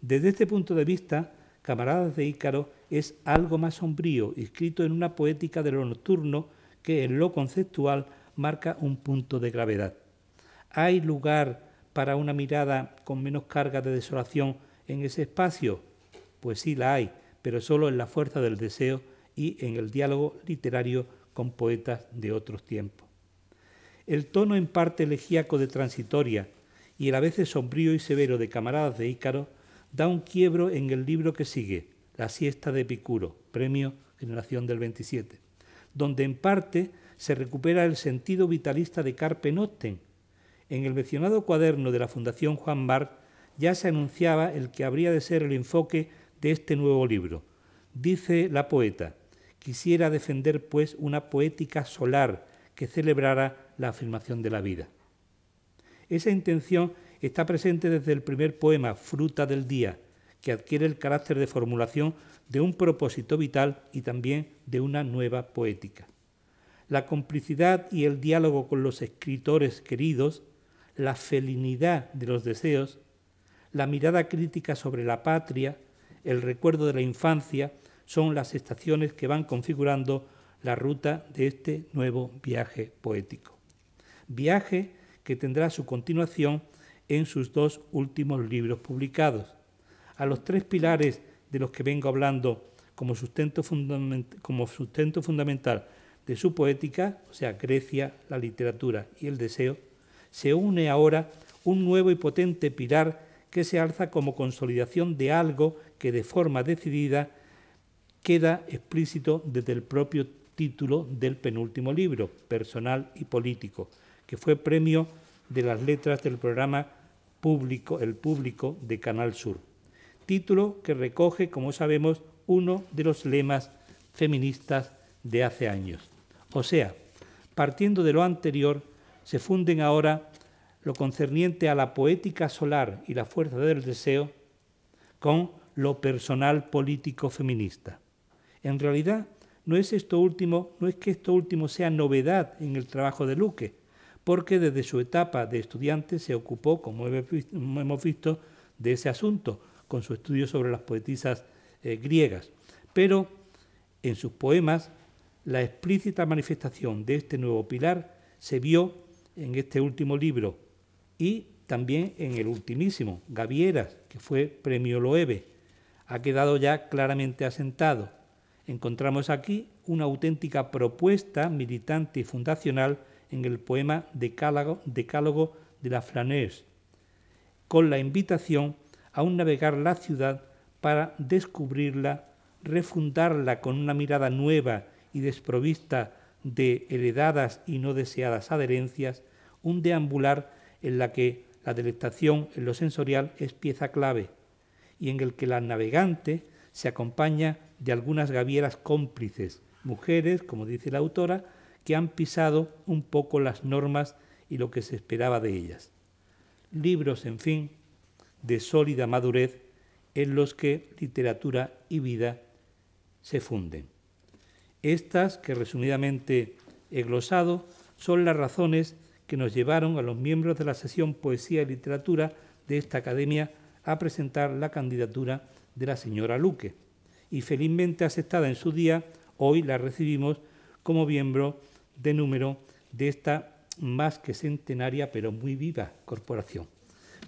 S4: Desde este punto de vista, Camaradas de Ícaro es algo más sombrío, escrito en una poética de lo nocturno que en lo conceptual marca un punto de gravedad. ¿Hay lugar para una mirada con menos carga de desolación en ese espacio? Pues sí la hay, pero solo en la fuerza del deseo y en el diálogo literario con poetas de otros tiempos. El tono en parte elegíaco de Transitoria y el a veces sombrío y severo de Camaradas de Ícaro da un quiebro en el libro que sigue, La siesta de Epicuro, premio Generación del 27, donde en parte se recupera el sentido vitalista de Carpe Noctem. En el mencionado cuaderno de la Fundación Juan Bart ya se anunciaba el que habría de ser el enfoque de este nuevo libro. Dice la poeta, quisiera defender pues una poética solar que celebrara la afirmación de la vida. Esa intención está presente desde el primer poema, Fruta del Día, que adquiere el carácter de formulación de un propósito vital y también de una nueva poética la complicidad y el diálogo con los escritores queridos, la felinidad de los deseos, la mirada crítica sobre la patria, el recuerdo de la infancia, son las estaciones que van configurando la ruta de este nuevo viaje poético. Viaje que tendrá su continuación en sus dos últimos libros publicados. A los tres pilares de los que vengo hablando como sustento, fundamental de su poética, o sea, Grecia, la literatura y el deseo, se une ahora un nuevo y potente pilar que se alza como consolidación de algo que de forma decidida queda explícito desde el propio título del penúltimo libro, Personal y Político, que fue premio de las letras del programa Público, El Público de Canal Sur. Título que recoge, como sabemos, uno de los lemas feministas de hace años. O sea, partiendo de lo anterior, se funden ahora lo concerniente a la poética solar y la fuerza del deseo con lo personal político feminista. En realidad, no es esto último, no es que esto último sea novedad en el trabajo de Luque, porque desde su etapa de estudiante se ocupó, como hemos visto, de ese asunto, con su estudio sobre las poetisas eh, griegas. Pero en sus poemas la explícita manifestación de este nuevo pilar se vio en este último libro y también en el ultimísimo, Gavieras, que fue premio Loewe. Ha quedado ya claramente asentado. Encontramos aquí una auténtica propuesta militante y fundacional en el poema Decálogo, Decálogo de la Flanés, con la invitación a un navegar la ciudad para descubrirla, refundarla con una mirada nueva y desprovista de heredadas y no deseadas adherencias, un deambular en la que la delectación en lo sensorial es pieza clave y en el que la navegante se acompaña de algunas gavieras cómplices, mujeres, como dice la autora, que han pisado un poco las normas y lo que se esperaba de ellas. Libros, en fin, de sólida madurez en los que literatura y vida se funden. Estas, que resumidamente he glosado, son las razones que nos llevaron a los miembros de la sesión Poesía y Literatura de esta academia a presentar la candidatura de la señora Luque. Y felizmente aceptada en su día, hoy la recibimos como miembro de número de esta más que centenaria, pero muy viva corporación.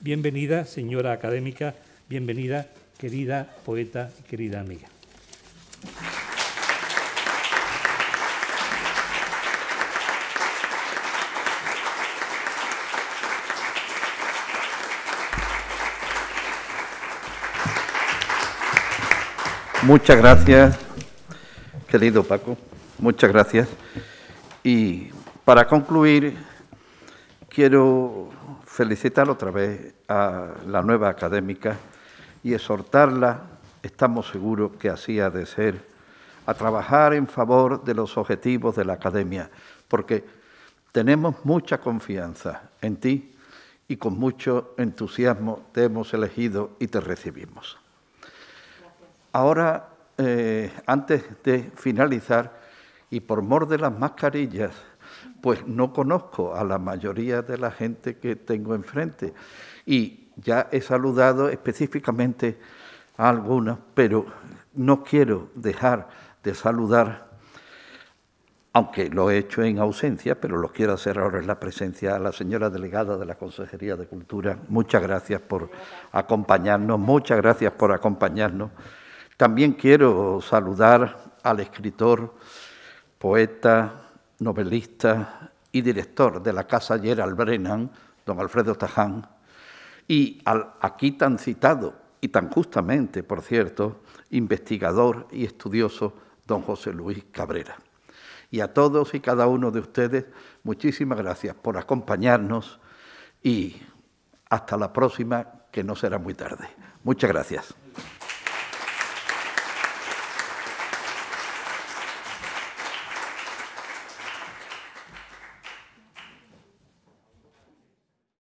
S4: Bienvenida, señora académica, bienvenida, querida poeta y querida amiga.
S1: Muchas gracias, querido Paco. Muchas gracias. Y para concluir, quiero felicitar otra vez a la nueva académica y exhortarla, estamos seguros que así ha de ser, a trabajar en favor de los objetivos de la academia, porque tenemos mucha confianza en ti y con mucho entusiasmo te hemos elegido y te recibimos. Ahora, eh, antes de finalizar, y por mor de las mascarillas, pues no conozco a la mayoría de la gente que tengo enfrente. Y ya he saludado específicamente a algunas, pero no quiero dejar de saludar, aunque lo he hecho en ausencia, pero lo quiero hacer ahora en la presencia a la señora delegada de la Consejería de Cultura. Muchas gracias por acompañarnos, muchas gracias por acompañarnos. También quiero saludar al escritor, poeta, novelista y director de la Casa Gerald Brennan, don Alfredo Taján, y al aquí tan citado y tan justamente, por cierto, investigador y estudioso, don José Luis Cabrera. Y a todos y cada uno de ustedes, muchísimas gracias por acompañarnos y hasta la próxima, que no será muy tarde. Muchas gracias.